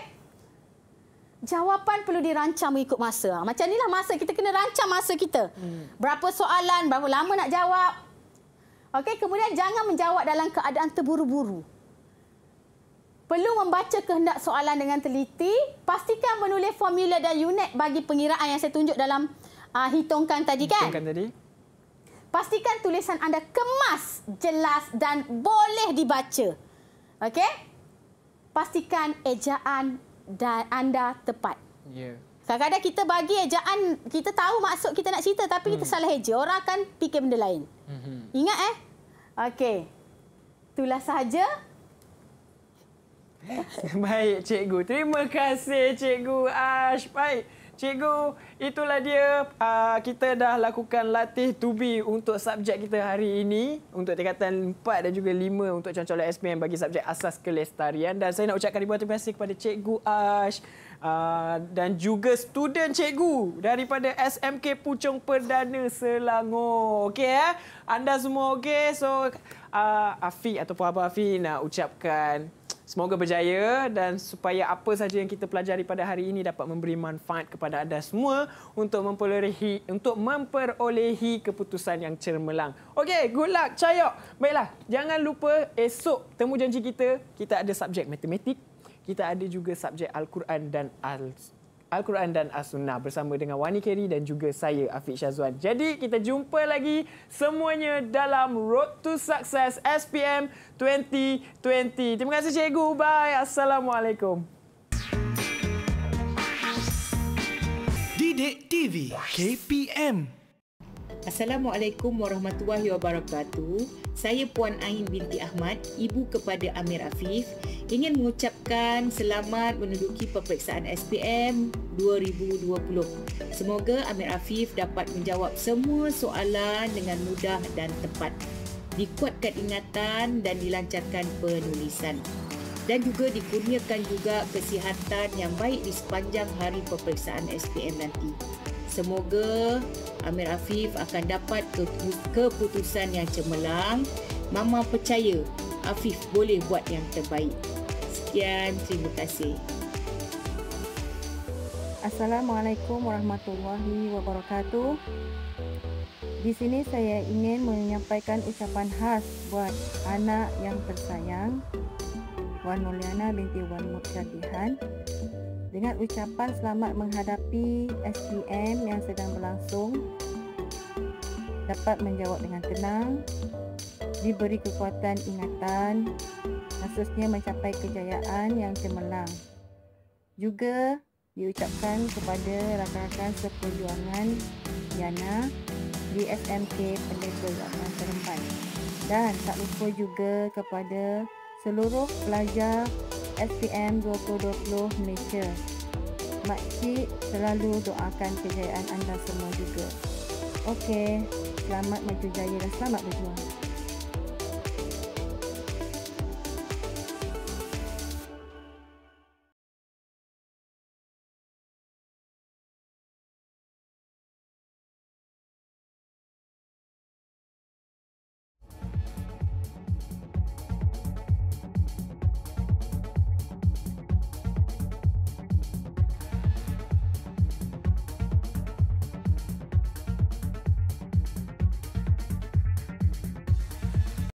Jawapan perlu dirancang mengikut masa. Ah, macam inilah masa kita kena rancang masa kita. Hmm. Berapa soalan, berapa lama nak jawab. Okey, kemudian jangan menjawab dalam keadaan terburu-buru. Perlu membaca kehendak soalan dengan teliti. Pastikan menulis formula dan unit bagi pengiraan yang saya tunjuk dalam uh, hitungkan tadi kan? Hitungkan tadi. Pastikan tulisan anda kemas, jelas dan boleh dibaca. Okey? Pastikan ejaan dan anda tepat. Ya. Kadang-kadang kita bagi ejaan, kita tahu maksud kita nak cerita tapi hmm. kita salah eja. Orang akan fikir benda lain. Hmm. Ingat eh? Okey. Itulah sahaja. Baik, cikgu. Terima kasih, cikgu Ash. Baik. Cikgu, itulah dia. Uh, kita dah lakukan latih 2B untuk subjek kita hari ini. Untuk tingkatan 4 dan juga 5 untuk calon lah SPM bagi subjek asas kelestarian. Dan saya nak ucapkan ribuan terima kasih kepada Cikgu Ash. Uh, dan juga student cikgu daripada SMK Pucung Perdana Selangor. Okey ya? Eh? Anda semua okey. So, uh, Afiq ataupun apa Afiq nak ucapkan Semoga berjaya dan supaya apa saja yang kita pelajari pada hari ini dapat memberi manfaat kepada anda semua untuk memperolehi untuk memperolehi keputusan yang cermelang. Okey, good luck Chayok. Baiklah, jangan lupa esok temu janji kita. Kita ada subjek matematik, kita ada juga subjek al-Quran dan al-Sunnah. Al-Quran dan As-Sunnah bersama dengan Wani Keri dan juga saya Afiq Syazwan. Jadi kita jumpa lagi semuanya dalam Road to Success SPM 2020. Terima kasih cikgu. Bye. Assalamualaikum. Didik TV KPM Assalamualaikum warahmatullahi wabarakatuh. Saya Puan Ain binti Ahmad, ibu kepada Amir Afif, ingin mengucapkan selamat menduduki peperiksaan SPM 2020. Semoga Amir Afif dapat menjawab semua soalan dengan mudah dan tepat. Dikuatkan ingatan dan dilancarkan penulisan. Dan juga dikurniakan juga kesihatan yang baik di sepanjang hari peperiksaan SPM nanti semoga Amir Afif akan dapat keputusan yang cemerlang. Mama percaya Afif boleh buat yang terbaik. Sekian, terima kasih. Assalamualaikum warahmatullahi wabarakatuh. Di sini saya ingin menyampaikan ucapan khas buat anak yang tersayang Wan Mulyana binti Wan Murshadihan dengan ucapan selamat menghadapi SPM yang sedang berlangsung dapat menjawab dengan tenang diberi kekuatan ingatan khususnya mencapai kejayaan yang cemerlang juga diucapkan kepada rakan-rakan seperjuangan Diana di SMK Pendeta Zaman Serempan dan tak lupa juga kepada seluruh pelajar SPM 2020 Malaysia. Makcik selalu doakan kejayaan anda semua juga. Okey, selamat maju jaya dan selamat berjuang.